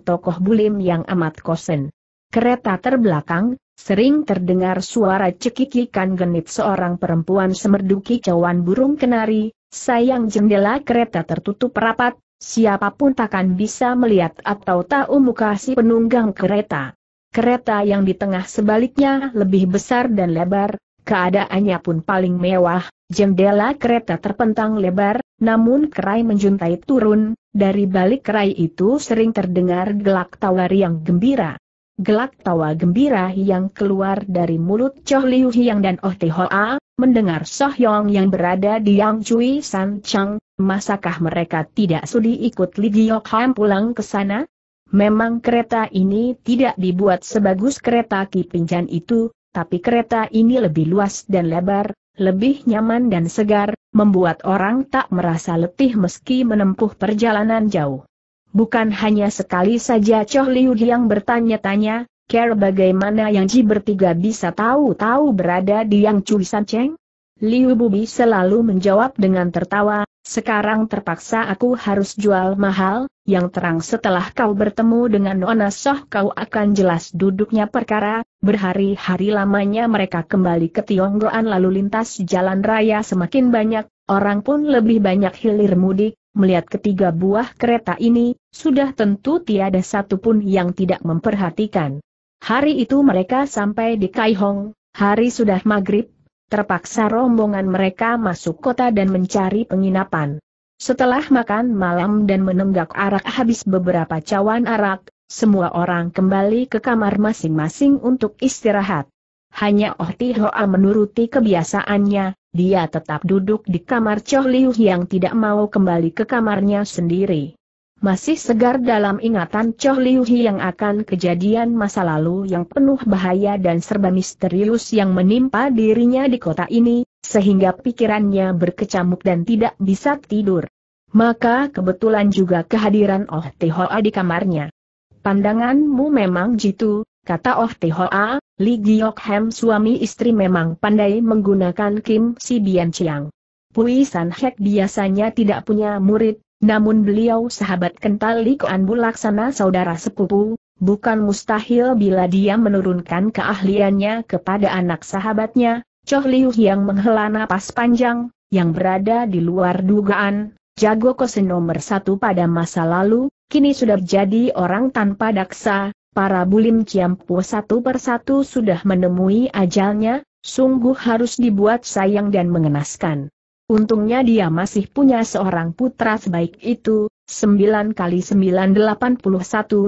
tokoh bulim yang amat kosen. Kereta terbelakang, sering terdengar suara cekikikan genit seorang perempuan semerdu kicauan burung kenari, sayang jendela kereta tertutup rapat, siapapun takkan bisa melihat atau tahu muka si penunggang kereta. Kereta yang di tengah sebaliknya lebih besar dan lebar, keadaannya pun paling mewah, jendela kereta terpentang lebar, namun kerai menjuntai turun, dari balik kerai itu sering terdengar gelak tawa yang gembira. Gelak tawa gembira yang keluar dari mulut Choh Liu Hiang dan Oh Te Hoa, mendengar Soh Yong yang berada di Yang Cui San Chang, masakah mereka tidak sudi ikut Li Giok Ham pulang ke sana? Memang kereta ini tidak dibuat sebagus kereta Ki Pinjan itu, tapi kereta ini lebih luas dan lebar, lebih nyaman dan segar, membuat orang tak merasa letih meski menempuh perjalanan jauh. Bukan hanya sekali saja Choh Liu yang bertanya-tanya, Care bagaimana yang Ji bertiga bisa tahu-tahu berada di Yang Chui San Cheng? Liu Bubi selalu menjawab dengan tertawa, sekarang terpaksa aku harus jual mahal, yang terang setelah kau bertemu dengan Nona Soh kau akan jelas duduknya perkara, berhari-hari lamanya mereka kembali ke Tionggoan lalu lintas jalan raya semakin banyak, orang pun lebih banyak hilir mudik, melihat ketiga buah kereta ini, sudah tentu tiada satupun yang tidak memperhatikan. Hari itu mereka sampai di Kaihong, hari sudah maghrib, Terpaksa rombongan mereka masuk kota dan mencari penginapan. Setelah makan malam dan menenggak arak habis beberapa cawan arak, semua orang kembali ke kamar masing-masing untuk istirahat. Hanya Oh Tihoa menuruti kebiasaannya, dia tetap duduk di kamar Choh Liu yang tidak mau kembali ke kamarnya sendiri. Masih segar dalam ingatan Choh Liu Hi yang akan kejadian masa lalu yang penuh bahaya dan serba misterius yang menimpa dirinya di kota ini, sehingga pikirannya berkecamuk dan tidak bisa tidur. Maka kebetulan juga kehadiran Oh Tihoa di kamarnya. Pandanganmu memang jitu, kata Oh Tihoa, Li Giok Hem suami istri memang pandai menggunakan Kim Si Bian Chiang. Pui San Hek biasanya tidak punya murid, namun beliau sahabat kental Anbu laksana saudara sepupu, bukan mustahil bila dia menurunkan keahliannya kepada anak sahabatnya, Choh Liu yang menghela napas panjang, yang berada di luar dugaan, jago kosen nomor satu pada masa lalu, kini sudah jadi orang tanpa daksa, para bulim Ciampu satu persatu sudah menemui ajalnya, sungguh harus dibuat sayang dan mengenaskan. Untungnya dia masih punya seorang putra sebaik itu, 9 kali 981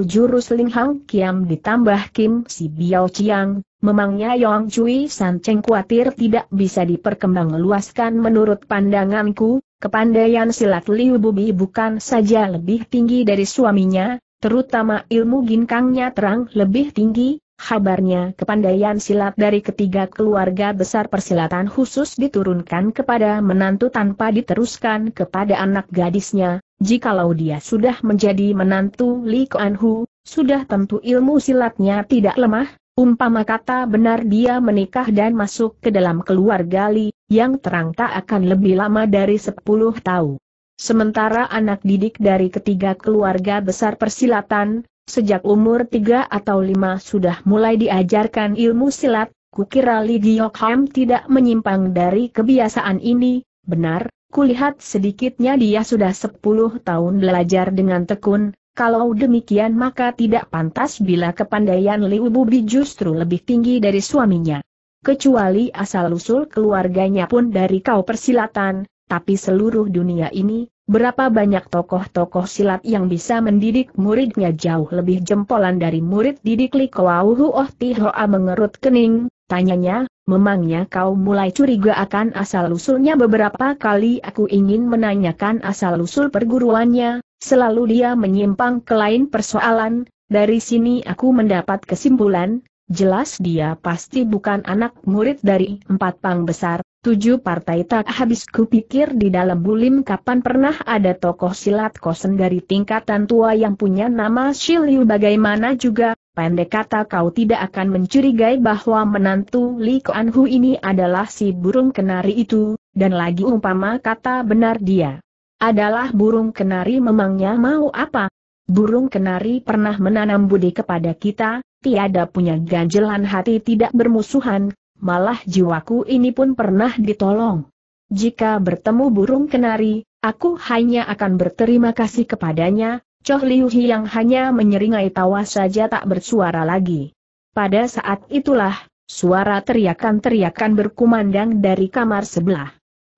jurus Ling Hang Kiam ditambah Kim Si Biao Chiang, memangnya Yong Cui San Cheng khawatir tidak bisa luaskan menurut pandanganku, kepandaian silat Liu Bubi bukan saja lebih tinggi dari suaminya, terutama ilmu ginkangnya terang lebih tinggi, Kabarnya kepandaian silat dari ketiga keluarga besar persilatan khusus diturunkan kepada menantu tanpa diteruskan kepada anak gadisnya, jikalau dia sudah menjadi menantu Li Kuanhu, sudah tentu ilmu silatnya tidak lemah, umpama kata benar dia menikah dan masuk ke dalam keluarga Li, yang terang tak akan lebih lama dari sepuluh tahun. Sementara anak didik dari ketiga keluarga besar persilatan, Sejak umur tiga atau lima sudah mulai diajarkan ilmu silat, kukira Li Gyokham tidak menyimpang dari kebiasaan ini, benar, kulihat sedikitnya dia sudah sepuluh tahun belajar dengan tekun, kalau demikian maka tidak pantas bila kepandaian Liu Ububi justru lebih tinggi dari suaminya. Kecuali asal-usul keluarganya pun dari kau persilatan, tapi seluruh dunia ini, Berapa banyak tokoh-tokoh silat yang bisa mendidik muridnya jauh lebih jempolan dari murid didik Li Oh Tihoa mengerut kening, tanyanya, memangnya kau mulai curiga akan asal-usulnya beberapa kali aku ingin menanyakan asal-usul perguruannya, selalu dia menyimpang ke lain persoalan, dari sini aku mendapat kesimpulan, Jelas dia pasti bukan anak murid dari empat pang besar, tujuh partai tak habis kupikir di dalam bulim kapan pernah ada tokoh silat kosen dari tingkatan tua yang punya nama Shiliu bagaimana juga, pendek kata kau tidak akan mencurigai bahwa menantu Li Kuan Hu ini adalah si burung kenari itu, dan lagi umpama kata benar dia. Adalah burung kenari memangnya mau apa? Burung kenari pernah menanam budi kepada kita, tiada punya ganjelan hati tidak bermusuhan, malah jiwaku ini pun pernah ditolong. Jika bertemu burung kenari, aku hanya akan berterima kasih kepadanya, Choh Liu yang hanya menyeringai tawa saja tak bersuara lagi. Pada saat itulah, suara teriakan-teriakan berkumandang dari kamar sebelah.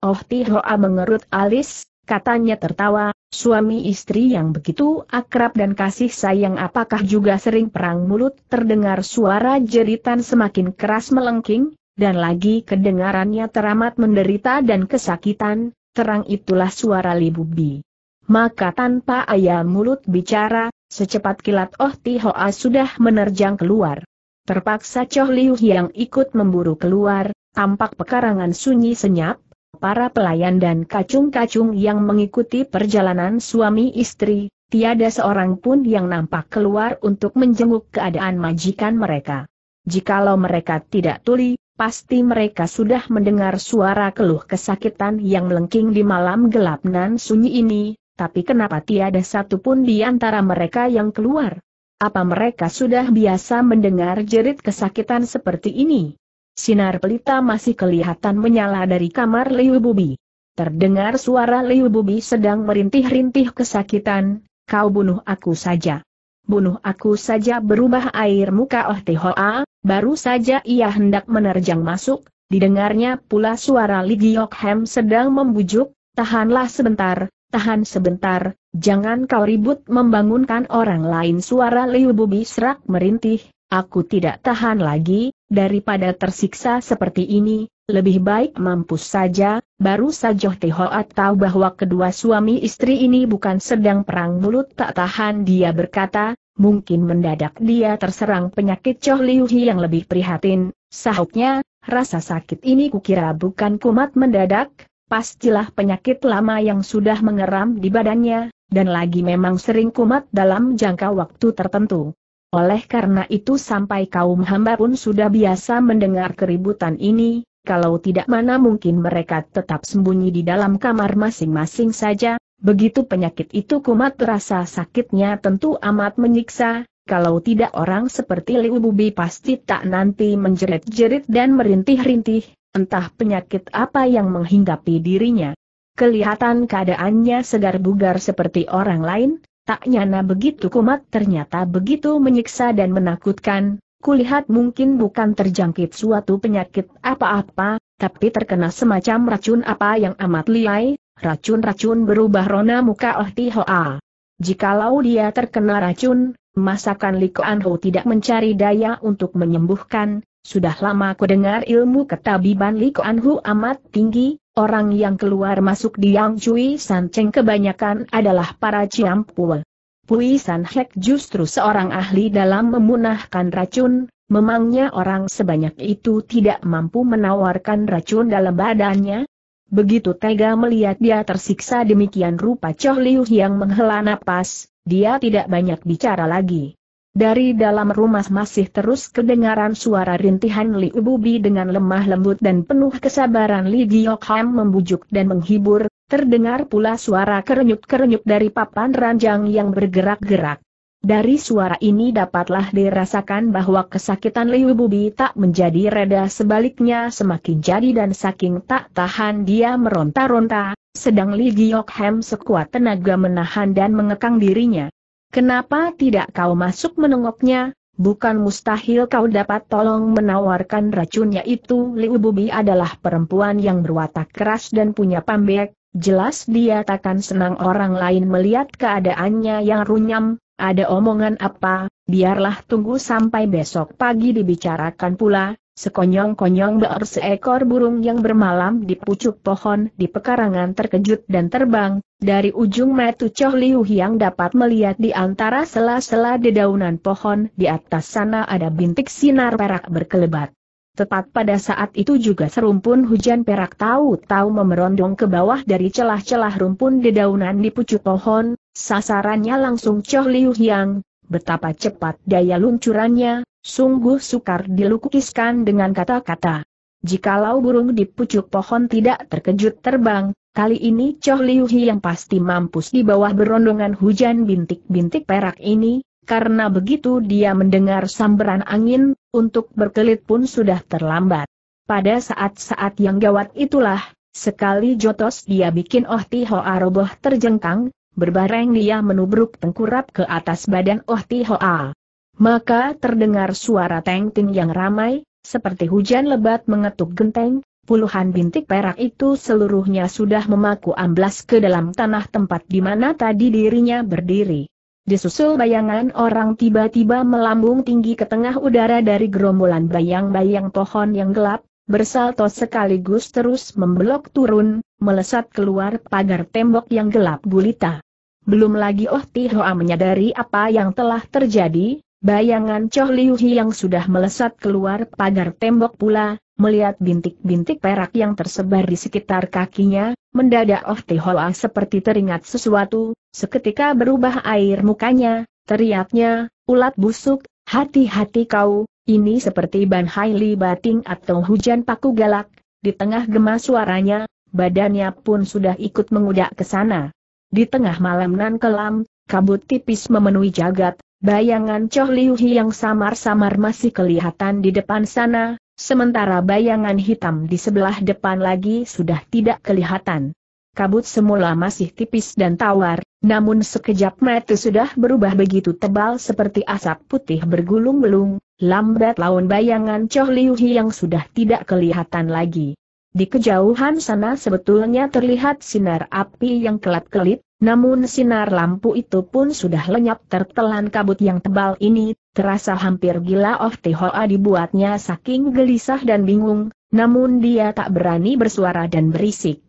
Oh Tihoa mengerut alis, katanya tertawa, suami istri yang begitu akrab dan kasih sayang apakah juga sering perang mulut terdengar suara jeritan semakin keras melengking, dan lagi kedengarannya teramat menderita dan kesakitan, terang itulah suara Libubi. Maka tanpa ayah mulut bicara, secepat kilat Oh Tihoa sudah menerjang keluar. Terpaksa Choh Liu yang ikut memburu keluar, tampak pekarangan sunyi senyap, para pelayan dan kacung-kacung yang mengikuti perjalanan suami istri, tiada seorang pun yang nampak keluar untuk menjenguk keadaan majikan mereka. Jikalau mereka tidak tuli, pasti mereka sudah mendengar suara keluh kesakitan yang melengking di malam gelap nan sunyi ini, tapi kenapa tiada satu pun di antara mereka yang keluar? Apa mereka sudah biasa mendengar jerit kesakitan seperti ini? Sinar pelita masih kelihatan menyala dari kamar Liu Bubi. Terdengar suara Liu Bubi sedang merintih-rintih kesakitan, kau bunuh aku saja. Bunuh aku saja berubah air muka Oh Tihoa, baru saja ia hendak menerjang masuk, didengarnya pula suara Li Giok Hem sedang membujuk, tahanlah sebentar, tahan sebentar, jangan kau ribut membangunkan orang lain suara Liu Bubi serak merintih, aku tidak tahan lagi, daripada tersiksa seperti ini, lebih baik mampus saja, baru saja Tehoat tahu bahwa kedua suami istri ini bukan sedang perang mulut tak tahan dia berkata, mungkin mendadak dia terserang penyakit Choh Liu Hi yang lebih prihatin, sahutnya, rasa sakit ini kukira bukan kumat mendadak, pastilah penyakit lama yang sudah mengeram di badannya, dan lagi memang sering kumat dalam jangka waktu tertentu. Oleh karena itu sampai kaum hamba pun sudah biasa mendengar keributan ini, kalau tidak mana mungkin mereka tetap sembunyi di dalam kamar masing-masing saja, begitu penyakit itu kumat rasa sakitnya tentu amat menyiksa, kalau tidak orang seperti Liu Bubi pasti tak nanti menjerit-jerit dan merintih-rintih, entah penyakit apa yang menghinggapi dirinya. Kelihatan keadaannya segar bugar seperti orang lain, Tak nyana begitu kumat ternyata begitu menyiksa dan menakutkan, kulihat mungkin bukan terjangkit suatu penyakit apa-apa, tapi terkena semacam racun apa yang amat liai, racun-racun berubah rona muka oh tihoa. Jikalau dia terkena racun, masakan li Kuan ho tidak mencari daya untuk menyembuhkan, sudah lama ku dengar ilmu ketabiban Li Anhu amat tinggi, orang yang keluar masuk di Yang Cui Sanceng kebanyakan adalah para Pul. Pui San Hek justru seorang ahli dalam memunahkan racun, memangnya orang sebanyak itu tidak mampu menawarkan racun dalam badannya? Begitu tega melihat dia tersiksa demikian rupa Choh Liu yang menghela napas, dia tidak banyak bicara lagi. Dari dalam rumah masih terus kedengaran suara rintihan Li Ububi dengan lemah lembut dan penuh kesabaran Li Giokham membujuk dan menghibur, terdengar pula suara kerenyut-kerenyut dari papan ranjang yang bergerak-gerak. Dari suara ini dapatlah dirasakan bahwa kesakitan Li Ububi tak menjadi reda sebaliknya semakin jadi dan saking tak tahan dia meronta-ronta, sedang Li Giokham sekuat tenaga menahan dan mengekang dirinya. Kenapa tidak kau masuk menengoknya? Bukan mustahil kau dapat tolong menawarkan racunnya itu. Liu Bubi adalah perempuan yang berwatak keras dan punya pambek. Jelas dia takkan senang orang lain melihat keadaannya yang runyam. Ada omongan apa, biarlah tunggu sampai besok pagi dibicarakan pula, Sekonyong-konyong beor seekor burung yang bermalam di pucuk pohon di pekarangan terkejut dan terbang, dari ujung metu Choh Liu Hiang dapat melihat di antara sela-sela dedaunan pohon di atas sana ada bintik sinar perak berkelebat. Tepat pada saat itu juga serumpun hujan perak tahu-tahu memerondong ke bawah dari celah-celah rumpun dedaunan di pucuk pohon, sasarannya langsung Choh Liu Hiang, betapa cepat daya luncurannya, sungguh sukar dilukiskan dengan kata-kata. Jikalau burung di pucuk pohon tidak terkejut terbang, kali ini Choh Liu Hi yang pasti mampus di bawah berondongan hujan bintik-bintik perak ini, karena begitu dia mendengar samberan angin, untuk berkelit pun sudah terlambat. Pada saat-saat yang gawat itulah, sekali jotos dia bikin Oh Tiho Aroboh terjengkang, berbareng dia menubruk tengkurap ke atas badan Oh Aroboh. Maka terdengar suara teng-ting yang ramai, seperti hujan lebat mengetuk genteng, puluhan bintik perak itu seluruhnya sudah memaku amblas ke dalam tanah tempat di mana tadi dirinya berdiri. Disusul bayangan orang tiba-tiba melambung tinggi ke tengah udara dari gerombolan bayang-bayang pohon yang gelap, bersalto sekaligus terus membelok turun, melesat keluar pagar tembok yang gelap gulita. Belum lagi Oh Tihoa menyadari apa yang telah terjadi, Bayangan Choh Liu Hi yang sudah melesat keluar pagar tembok pula, melihat bintik-bintik perak yang tersebar di sekitar kakinya, mendadak Oh Hoa seperti teringat sesuatu, seketika berubah air mukanya, teriaknya, ulat busuk, hati-hati kau, ini seperti ban li bating atau hujan paku galak, di tengah gema suaranya, badannya pun sudah ikut mengudak ke sana. Di tengah malam nan kelam, kabut tipis memenuhi jagat, Bayangan Choh Liu yang samar-samar masih kelihatan di depan sana, sementara bayangan hitam di sebelah depan lagi sudah tidak kelihatan. Kabut semula masih tipis dan tawar, namun sekejap mata sudah berubah begitu tebal seperti asap putih bergulung-gulung, lambat laun bayangan Choh Liu yang sudah tidak kelihatan lagi. Di kejauhan sana sebetulnya terlihat sinar api yang kelap-kelip, namun sinar lampu itu pun sudah lenyap tertelan kabut yang tebal ini, terasa hampir gila of Tehoa dibuatnya saking gelisah dan bingung, namun dia tak berani bersuara dan berisik.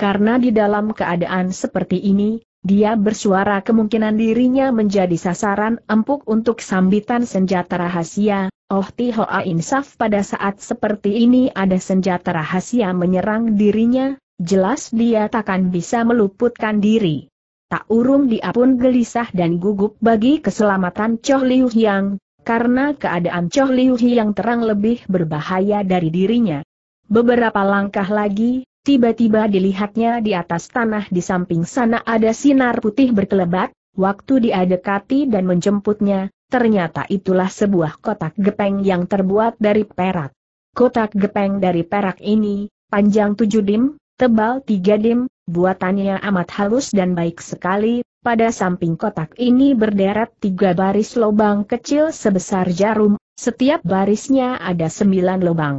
Karena di dalam keadaan seperti ini, dia bersuara kemungkinan dirinya menjadi sasaran empuk untuk sambitan senjata rahasia, Oh Tihoa insaf pada saat seperti ini ada senjata rahasia menyerang dirinya, Jelas dia takkan bisa meluputkan diri. Tak urung dia pun gelisah dan gugup bagi keselamatan Choh Liu Hyang, karena keadaan Choh Liu Hyang terang lebih berbahaya dari dirinya. Beberapa langkah lagi, tiba-tiba dilihatnya di atas tanah di samping sana ada sinar putih berkelebat, waktu dia dekati dan menjemputnya, ternyata itulah sebuah kotak gepeng yang terbuat dari perak. Kotak gepeng dari perak ini, panjang tujuh dim, tebal tiga dim, buatannya amat halus dan baik sekali, pada samping kotak ini berderet tiga baris lubang kecil sebesar jarum, setiap barisnya ada sembilan lubang.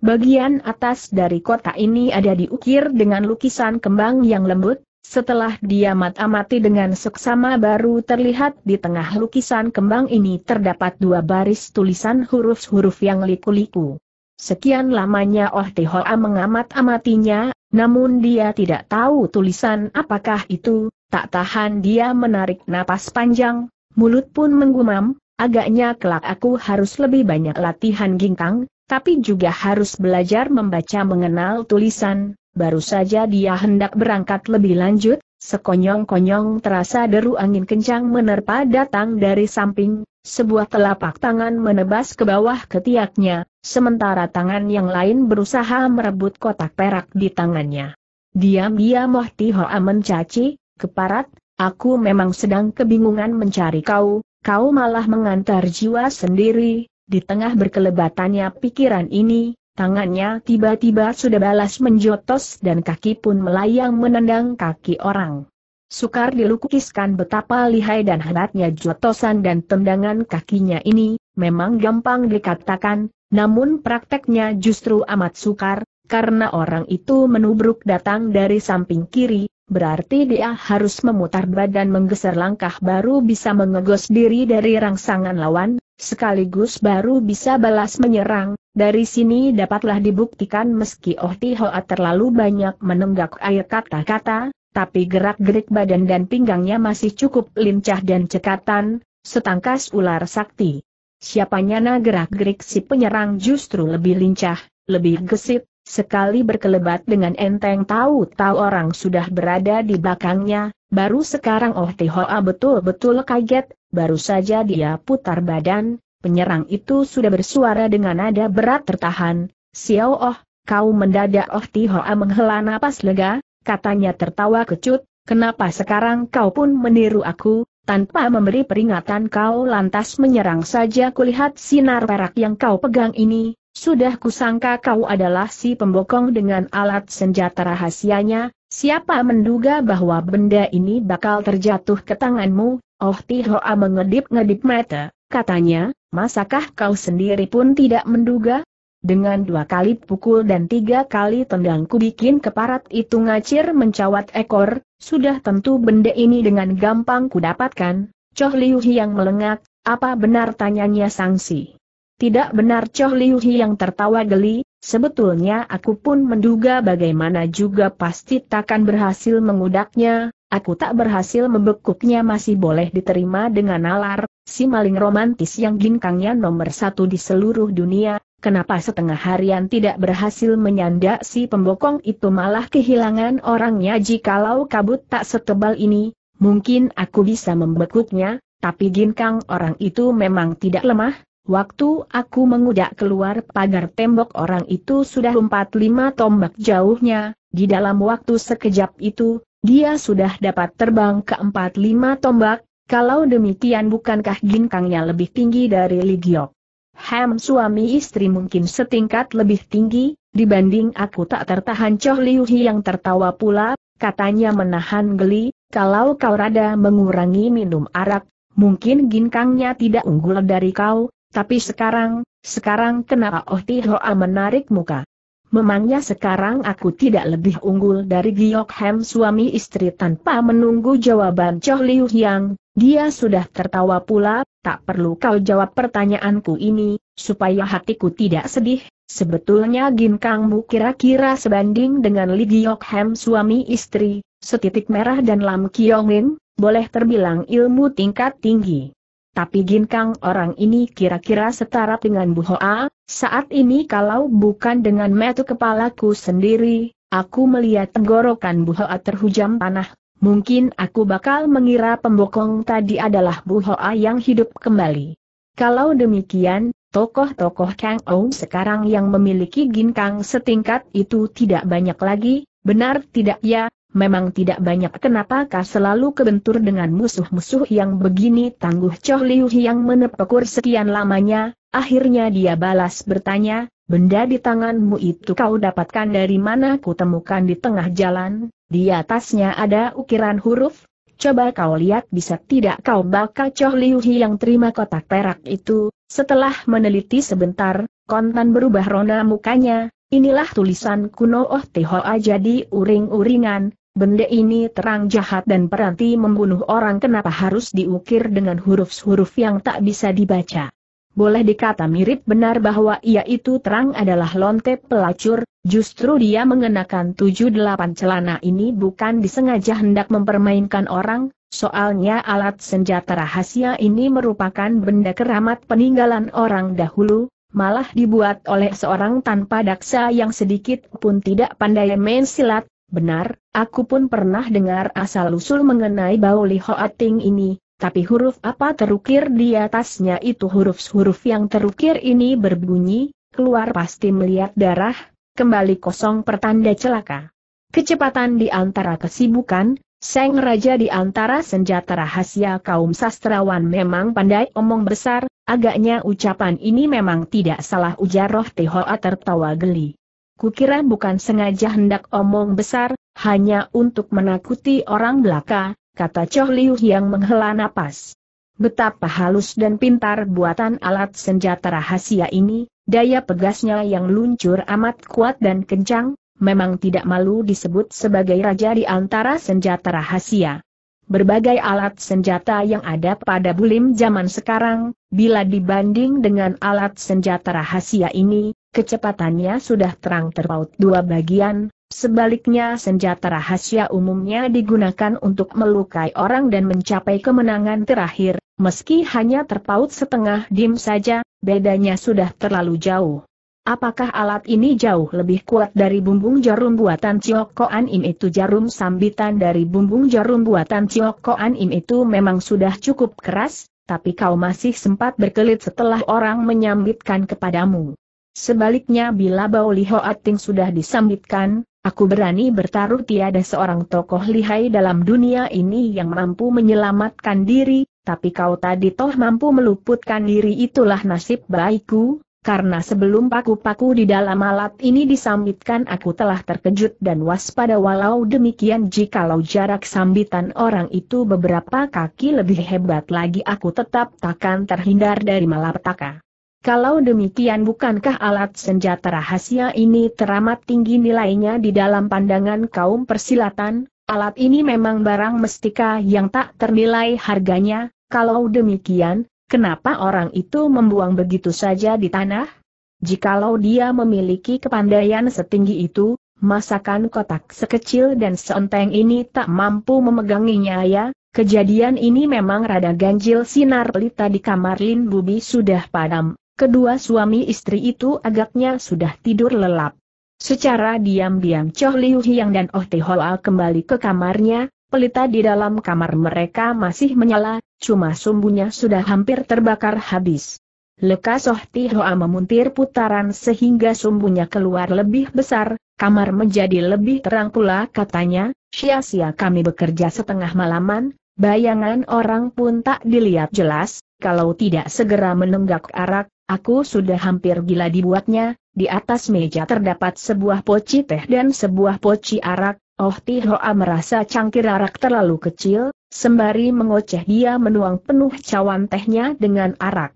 Bagian atas dari kotak ini ada diukir dengan lukisan kembang yang lembut, setelah diamat-amati dengan seksama baru terlihat di tengah lukisan kembang ini terdapat dua baris tulisan huruf-huruf yang liku-liku. Sekian lamanya Oh Tehoa mengamat-amatinya, namun dia tidak tahu tulisan apakah itu, tak tahan dia menarik napas panjang, mulut pun menggumam, agaknya kelak aku harus lebih banyak latihan gingkang, tapi juga harus belajar membaca mengenal tulisan, baru saja dia hendak berangkat lebih lanjut, sekonyong-konyong terasa deru angin kencang menerpa datang dari samping, sebuah telapak tangan menebas ke bawah ketiaknya, sementara tangan yang lain berusaha merebut kotak perak di tangannya. Diam-diam Wah iya, Tihoa mencaci, keparat, aku memang sedang kebingungan mencari kau, kau malah mengantar jiwa sendiri, di tengah berkelebatannya pikiran ini, tangannya tiba-tiba sudah balas menjotos dan kaki pun melayang menendang kaki orang. Sukar dilukiskan betapa lihai dan hebatnya jotosan dan tendangan kakinya ini, memang gampang dikatakan, namun prakteknya justru amat sukar, karena orang itu menubruk datang dari samping kiri, berarti dia harus memutar badan menggeser langkah baru bisa mengegos diri dari rangsangan lawan, sekaligus baru bisa balas menyerang, dari sini dapatlah dibuktikan meski Oh Tihoa terlalu banyak menenggak air kata-kata, tapi gerak-gerik badan dan pinggangnya masih cukup lincah dan cekatan, setangkas ular sakti. Siapanya na gerak-gerik si penyerang justru lebih lincah, lebih gesit, sekali berkelebat dengan enteng tahu-tahu orang sudah berada di belakangnya, baru sekarang Oh Tihoa betul-betul kaget, baru saja dia putar badan, penyerang itu sudah bersuara dengan nada berat tertahan, Xiao Oh, kau mendadak Oh Tihoa menghela napas lega, katanya tertawa kecut, kenapa sekarang kau pun meniru aku, tanpa memberi peringatan kau lantas menyerang saja kulihat sinar perak yang kau pegang ini, sudah kusangka kau adalah si pembokong dengan alat senjata rahasianya, siapa menduga bahwa benda ini bakal terjatuh ke tanganmu, oh tihoa mengedip-ngedip mata, katanya, masakah kau sendiri pun tidak menduga? Dengan dua kali pukul dan tiga kali tendangku bikin keparat itu ngacir mencawat ekor, sudah tentu benda ini dengan gampang kudapatkan. Choh Liu yang melengak, apa benar tanyanya sangsi? Tidak benar Choh Liu yang tertawa geli, sebetulnya aku pun menduga bagaimana juga pasti takkan berhasil mengudaknya, aku tak berhasil membekuknya masih boleh diterima dengan nalar, si maling romantis yang ginkangnya nomor satu di seluruh dunia, kenapa setengah harian tidak berhasil menyandak si pembokong itu malah kehilangan orangnya jikalau kabut tak setebal ini, mungkin aku bisa membekuknya, tapi ginkang orang itu memang tidak lemah, waktu aku mengudak keluar pagar tembok orang itu sudah empat lima tombak jauhnya, di dalam waktu sekejap itu, dia sudah dapat terbang ke empat lima tombak, kalau demikian bukankah ginkangnya lebih tinggi dari Ligiok? Ham suami istri mungkin setingkat lebih tinggi, dibanding aku tak tertahan Choh Liu Hi yang tertawa pula, katanya menahan geli, kalau kau rada mengurangi minum arak, mungkin ginkangnya tidak unggul dari kau, tapi sekarang, sekarang kenapa Oh Tihoa menarik muka? Memangnya sekarang aku tidak lebih unggul dari Giok Ham suami istri tanpa menunggu jawaban Choh Liu Yang, dia sudah tertawa pula, tak perlu kau jawab pertanyaanku ini, supaya hatiku tidak sedih. Sebetulnya ginkangmu kira-kira sebanding dengan Li Giok Hem suami istri, setitik merah dan Lam Min, boleh terbilang ilmu tingkat tinggi. Tapi ginkang orang ini kira-kira setara dengan Bu Hoa, saat ini kalau bukan dengan metu kepalaku sendiri, aku melihat tenggorokan Bu Hoa terhujam panah, mungkin aku bakal mengira pembokong tadi adalah Bu Hoa yang hidup kembali. Kalau demikian, tokoh-tokoh Kang Ou sekarang yang memiliki ginkang setingkat itu tidak banyak lagi, benar tidak ya? Memang tidak banyak kenapakah selalu kebentur dengan musuh-musuh yang begini tangguh Choh Liu yang menepekur sekian lamanya, akhirnya dia balas bertanya, benda di tanganmu itu kau dapatkan dari mana ku temukan di tengah jalan, di atasnya ada ukiran huruf, coba kau lihat bisa tidak kau bakal Choh liuhi yang terima kotak perak itu, setelah meneliti sebentar, kontan berubah rona mukanya, inilah tulisan kuno Oh aja jadi uring-uringan, benda ini terang jahat dan peranti membunuh orang kenapa harus diukir dengan huruf-huruf yang tak bisa dibaca boleh dikata mirip benar bahwa ia itu terang adalah lonte pelacur, justru dia mengenakan tujuh delapan celana ini bukan disengaja hendak mempermainkan orang, soalnya alat senjata rahasia ini merupakan benda keramat peninggalan orang dahulu, malah dibuat oleh seorang tanpa daksa yang sedikit pun tidak pandai main silat, benar, aku pun pernah dengar asal-usul mengenai bau lihoating ini, tapi huruf apa terukir di atasnya itu huruf-huruf yang terukir ini berbunyi, keluar pasti melihat darah, kembali kosong pertanda celaka. Kecepatan di antara kesibukan, Seng Raja di antara senjata rahasia kaum sastrawan memang pandai omong besar, agaknya ucapan ini memang tidak salah ujar roh Tehoa tertawa geli. Kukira bukan sengaja hendak omong besar, hanya untuk menakuti orang belaka, kata Choh Liu yang menghela napas. Betapa halus dan pintar buatan alat senjata rahasia ini, daya pegasnya yang luncur amat kuat dan kencang, memang tidak malu disebut sebagai raja di antara senjata rahasia. Berbagai alat senjata yang ada pada bulim zaman sekarang, bila dibanding dengan alat senjata rahasia ini, kecepatannya sudah terang terpaut dua bagian, Sebaliknya senjata rahasia umumnya digunakan untuk melukai orang dan mencapai kemenangan terakhir, meski hanya terpaut setengah dim saja, bedanya sudah terlalu jauh. Apakah alat ini jauh lebih kuat dari bumbung jarum buatan Ciokoan Im itu jarum sambitan dari bumbung jarum buatan Ciokoan Im itu memang sudah cukup keras, tapi kau masih sempat berkelit setelah orang menyambitkan kepadamu. Sebaliknya bila Bao Liho Ating sudah disambitkan, aku berani bertaruh tiada seorang tokoh lihai dalam dunia ini yang mampu menyelamatkan diri, tapi kau tadi toh mampu meluputkan diri itulah nasib baikku, karena sebelum paku-paku di dalam alat ini disambitkan aku telah terkejut dan waspada walau demikian jikalau jarak sambitan orang itu beberapa kaki lebih hebat lagi aku tetap takkan terhindar dari malapetaka. Kalau demikian bukankah alat senjata rahasia ini teramat tinggi nilainya di dalam pandangan kaum persilatan? Alat ini memang barang mestika yang tak ternilai harganya, kalau demikian, kenapa orang itu membuang begitu saja di tanah? Jikalau dia memiliki kepandaian setinggi itu, masakan kotak sekecil dan seenteng ini tak mampu memeganginya ya? Kejadian ini memang rada ganjil sinar pelita di kamar Lin Bubi sudah padam, Kedua suami istri itu agaknya sudah tidur lelap. Secara diam-diam Choh Liu Hiang dan Oh Te Hoa kembali ke kamarnya, pelita di dalam kamar mereka masih menyala, cuma sumbunya sudah hampir terbakar habis. Lekas Oh Te Hoa memuntir putaran sehingga sumbunya keluar lebih besar, kamar menjadi lebih terang pula katanya, sia-sia kami bekerja setengah malaman, bayangan orang pun tak dilihat jelas, kalau tidak segera menenggak arak, Aku sudah hampir gila dibuatnya, di atas meja terdapat sebuah poci teh dan sebuah poci arak, Oh Tihoa merasa cangkir arak terlalu kecil, sembari mengoceh dia menuang penuh cawan tehnya dengan arak.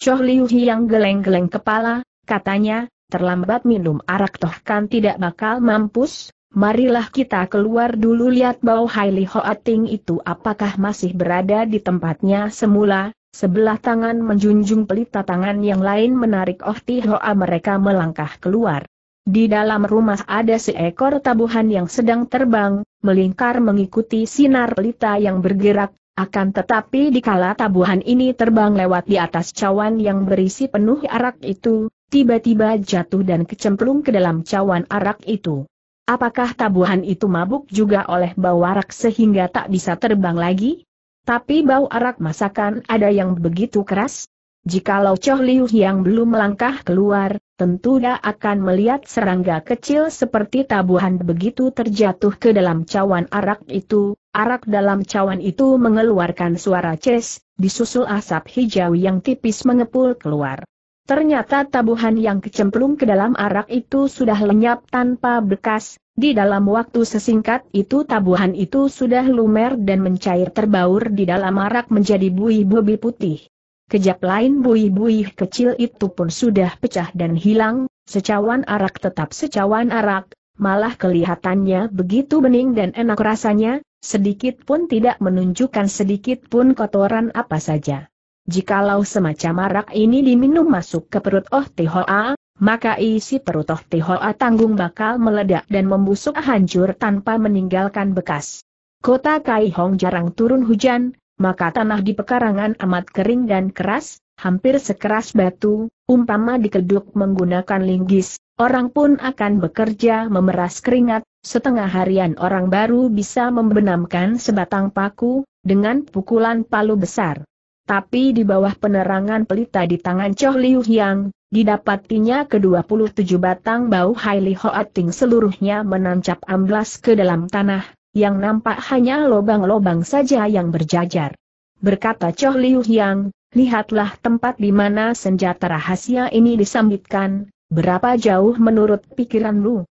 Choh Liu yang geleng-geleng kepala, katanya, terlambat minum arak toh kan tidak bakal mampus, marilah kita keluar dulu lihat bau Hai Haili Ting itu apakah masih berada di tempatnya semula, Sebelah tangan menjunjung pelita tangan yang lain menarik Oh Tihoa mereka melangkah keluar. Di dalam rumah ada seekor tabuhan yang sedang terbang, melingkar mengikuti sinar pelita yang bergerak, akan tetapi dikala tabuhan ini terbang lewat di atas cawan yang berisi penuh arak itu, tiba-tiba jatuh dan kecemplung ke dalam cawan arak itu. Apakah tabuhan itu mabuk juga oleh bawarak sehingga tak bisa terbang lagi? Tapi bau arak masakan ada yang begitu keras? Jikalau Choh Liu yang belum melangkah keluar, tentu dia akan melihat serangga kecil seperti tabuhan begitu terjatuh ke dalam cawan arak itu, arak dalam cawan itu mengeluarkan suara ces, disusul asap hijau yang tipis mengepul keluar. Ternyata tabuhan yang kecemplung ke dalam arak itu sudah lenyap tanpa bekas, di dalam waktu sesingkat itu tabuhan itu sudah lumer dan mencair terbaur di dalam arak menjadi buih-buih putih. Kejap lain buih-buih kecil itu pun sudah pecah dan hilang, secawan arak tetap secawan arak, malah kelihatannya begitu bening dan enak rasanya, sedikit pun tidak menunjukkan sedikit pun kotoran apa saja. Jikalau semacam arak ini diminum masuk ke perut Oh Tihoa, maka isi perut Toh Tihoa tanggung bakal meledak dan membusuk hancur tanpa meninggalkan bekas. Kota Kaihong jarang turun hujan, maka tanah di pekarangan amat kering dan keras, hampir sekeras batu, umpama dikeduk menggunakan linggis, orang pun akan bekerja memeras keringat, setengah harian orang baru bisa membenamkan sebatang paku, dengan pukulan palu besar. Tapi di bawah penerangan pelita di tangan Choh Liu Hyang, didapatinya ke-27 batang bau Hai Li Hoating seluruhnya menancap amblas ke dalam tanah, yang nampak hanya lobang-lobang saja yang berjajar. Berkata Choh Liu Hyang, lihatlah tempat di mana senjata rahasia ini disambitkan, berapa jauh menurut pikiranmu?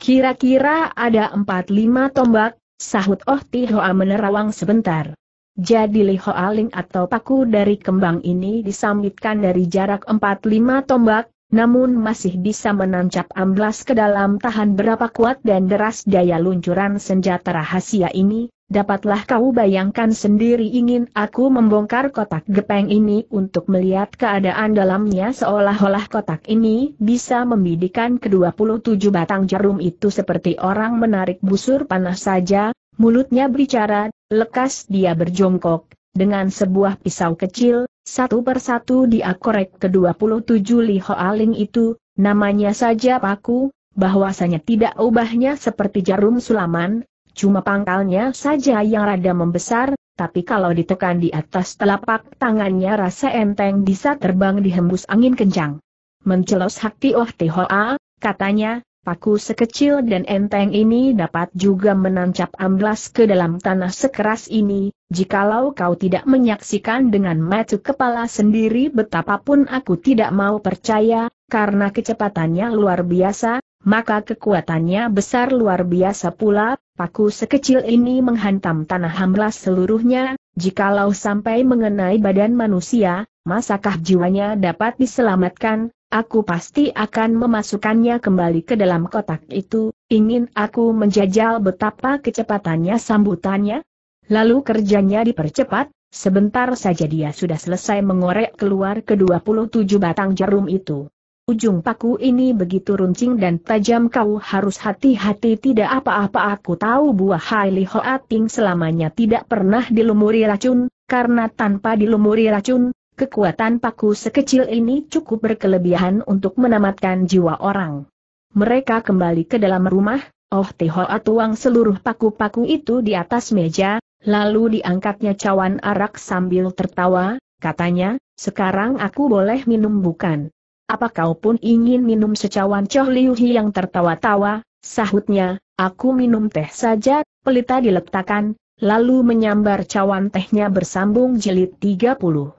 Kira-kira ada 4-5 tombak, sahut Oh Ti Hoa menerawang sebentar. Jadi liho Aling atau paku dari kembang ini disambitkan dari jarak 4-5 tombak, namun masih bisa menancap amblas ke dalam tahan berapa kuat dan deras daya luncuran senjata rahasia ini, dapatlah kau bayangkan sendiri ingin aku membongkar kotak gepeng ini untuk melihat keadaan dalamnya seolah-olah kotak ini bisa membidikan ke-27 batang jarum itu seperti orang menarik busur panah saja, mulutnya berbicara Lekas dia berjongkok, dengan sebuah pisau kecil, satu persatu dia korek ke-27 liho aling itu, namanya saja paku, bahwasanya tidak ubahnya seperti jarum sulaman, cuma pangkalnya saja yang rada membesar, tapi kalau ditekan di atas telapak tangannya rasa enteng bisa terbang dihembus angin kencang. Mencelos Hakti Oh Hoa, katanya, paku sekecil dan enteng ini dapat juga menancap amblas ke dalam tanah sekeras ini, jikalau kau tidak menyaksikan dengan mata kepala sendiri betapapun aku tidak mau percaya, karena kecepatannya luar biasa, maka kekuatannya besar luar biasa pula, paku sekecil ini menghantam tanah amblas seluruhnya, jikalau sampai mengenai badan manusia, masakah jiwanya dapat diselamatkan, aku pasti akan memasukkannya kembali ke dalam kotak itu, ingin aku menjajal betapa kecepatannya sambutannya? Lalu kerjanya dipercepat, sebentar saja dia sudah selesai mengorek keluar ke-27 batang jarum itu. Ujung paku ini begitu runcing dan tajam kau harus hati-hati tidak apa-apa aku tahu buah Haili Hoating selamanya tidak pernah dilumuri racun, karena tanpa dilumuri racun, Kekuatan paku sekecil ini cukup berkelebihan untuk menamatkan jiwa orang. Mereka kembali ke dalam rumah, Oh Tehoa tuang seluruh paku-paku itu di atas meja, lalu diangkatnya cawan arak sambil tertawa, katanya, sekarang aku boleh minum bukan? Apa kau pun ingin minum secawan Choh Liu yang tertawa-tawa, sahutnya, aku minum teh saja, pelita diletakkan, lalu menyambar cawan tehnya bersambung jilid 30.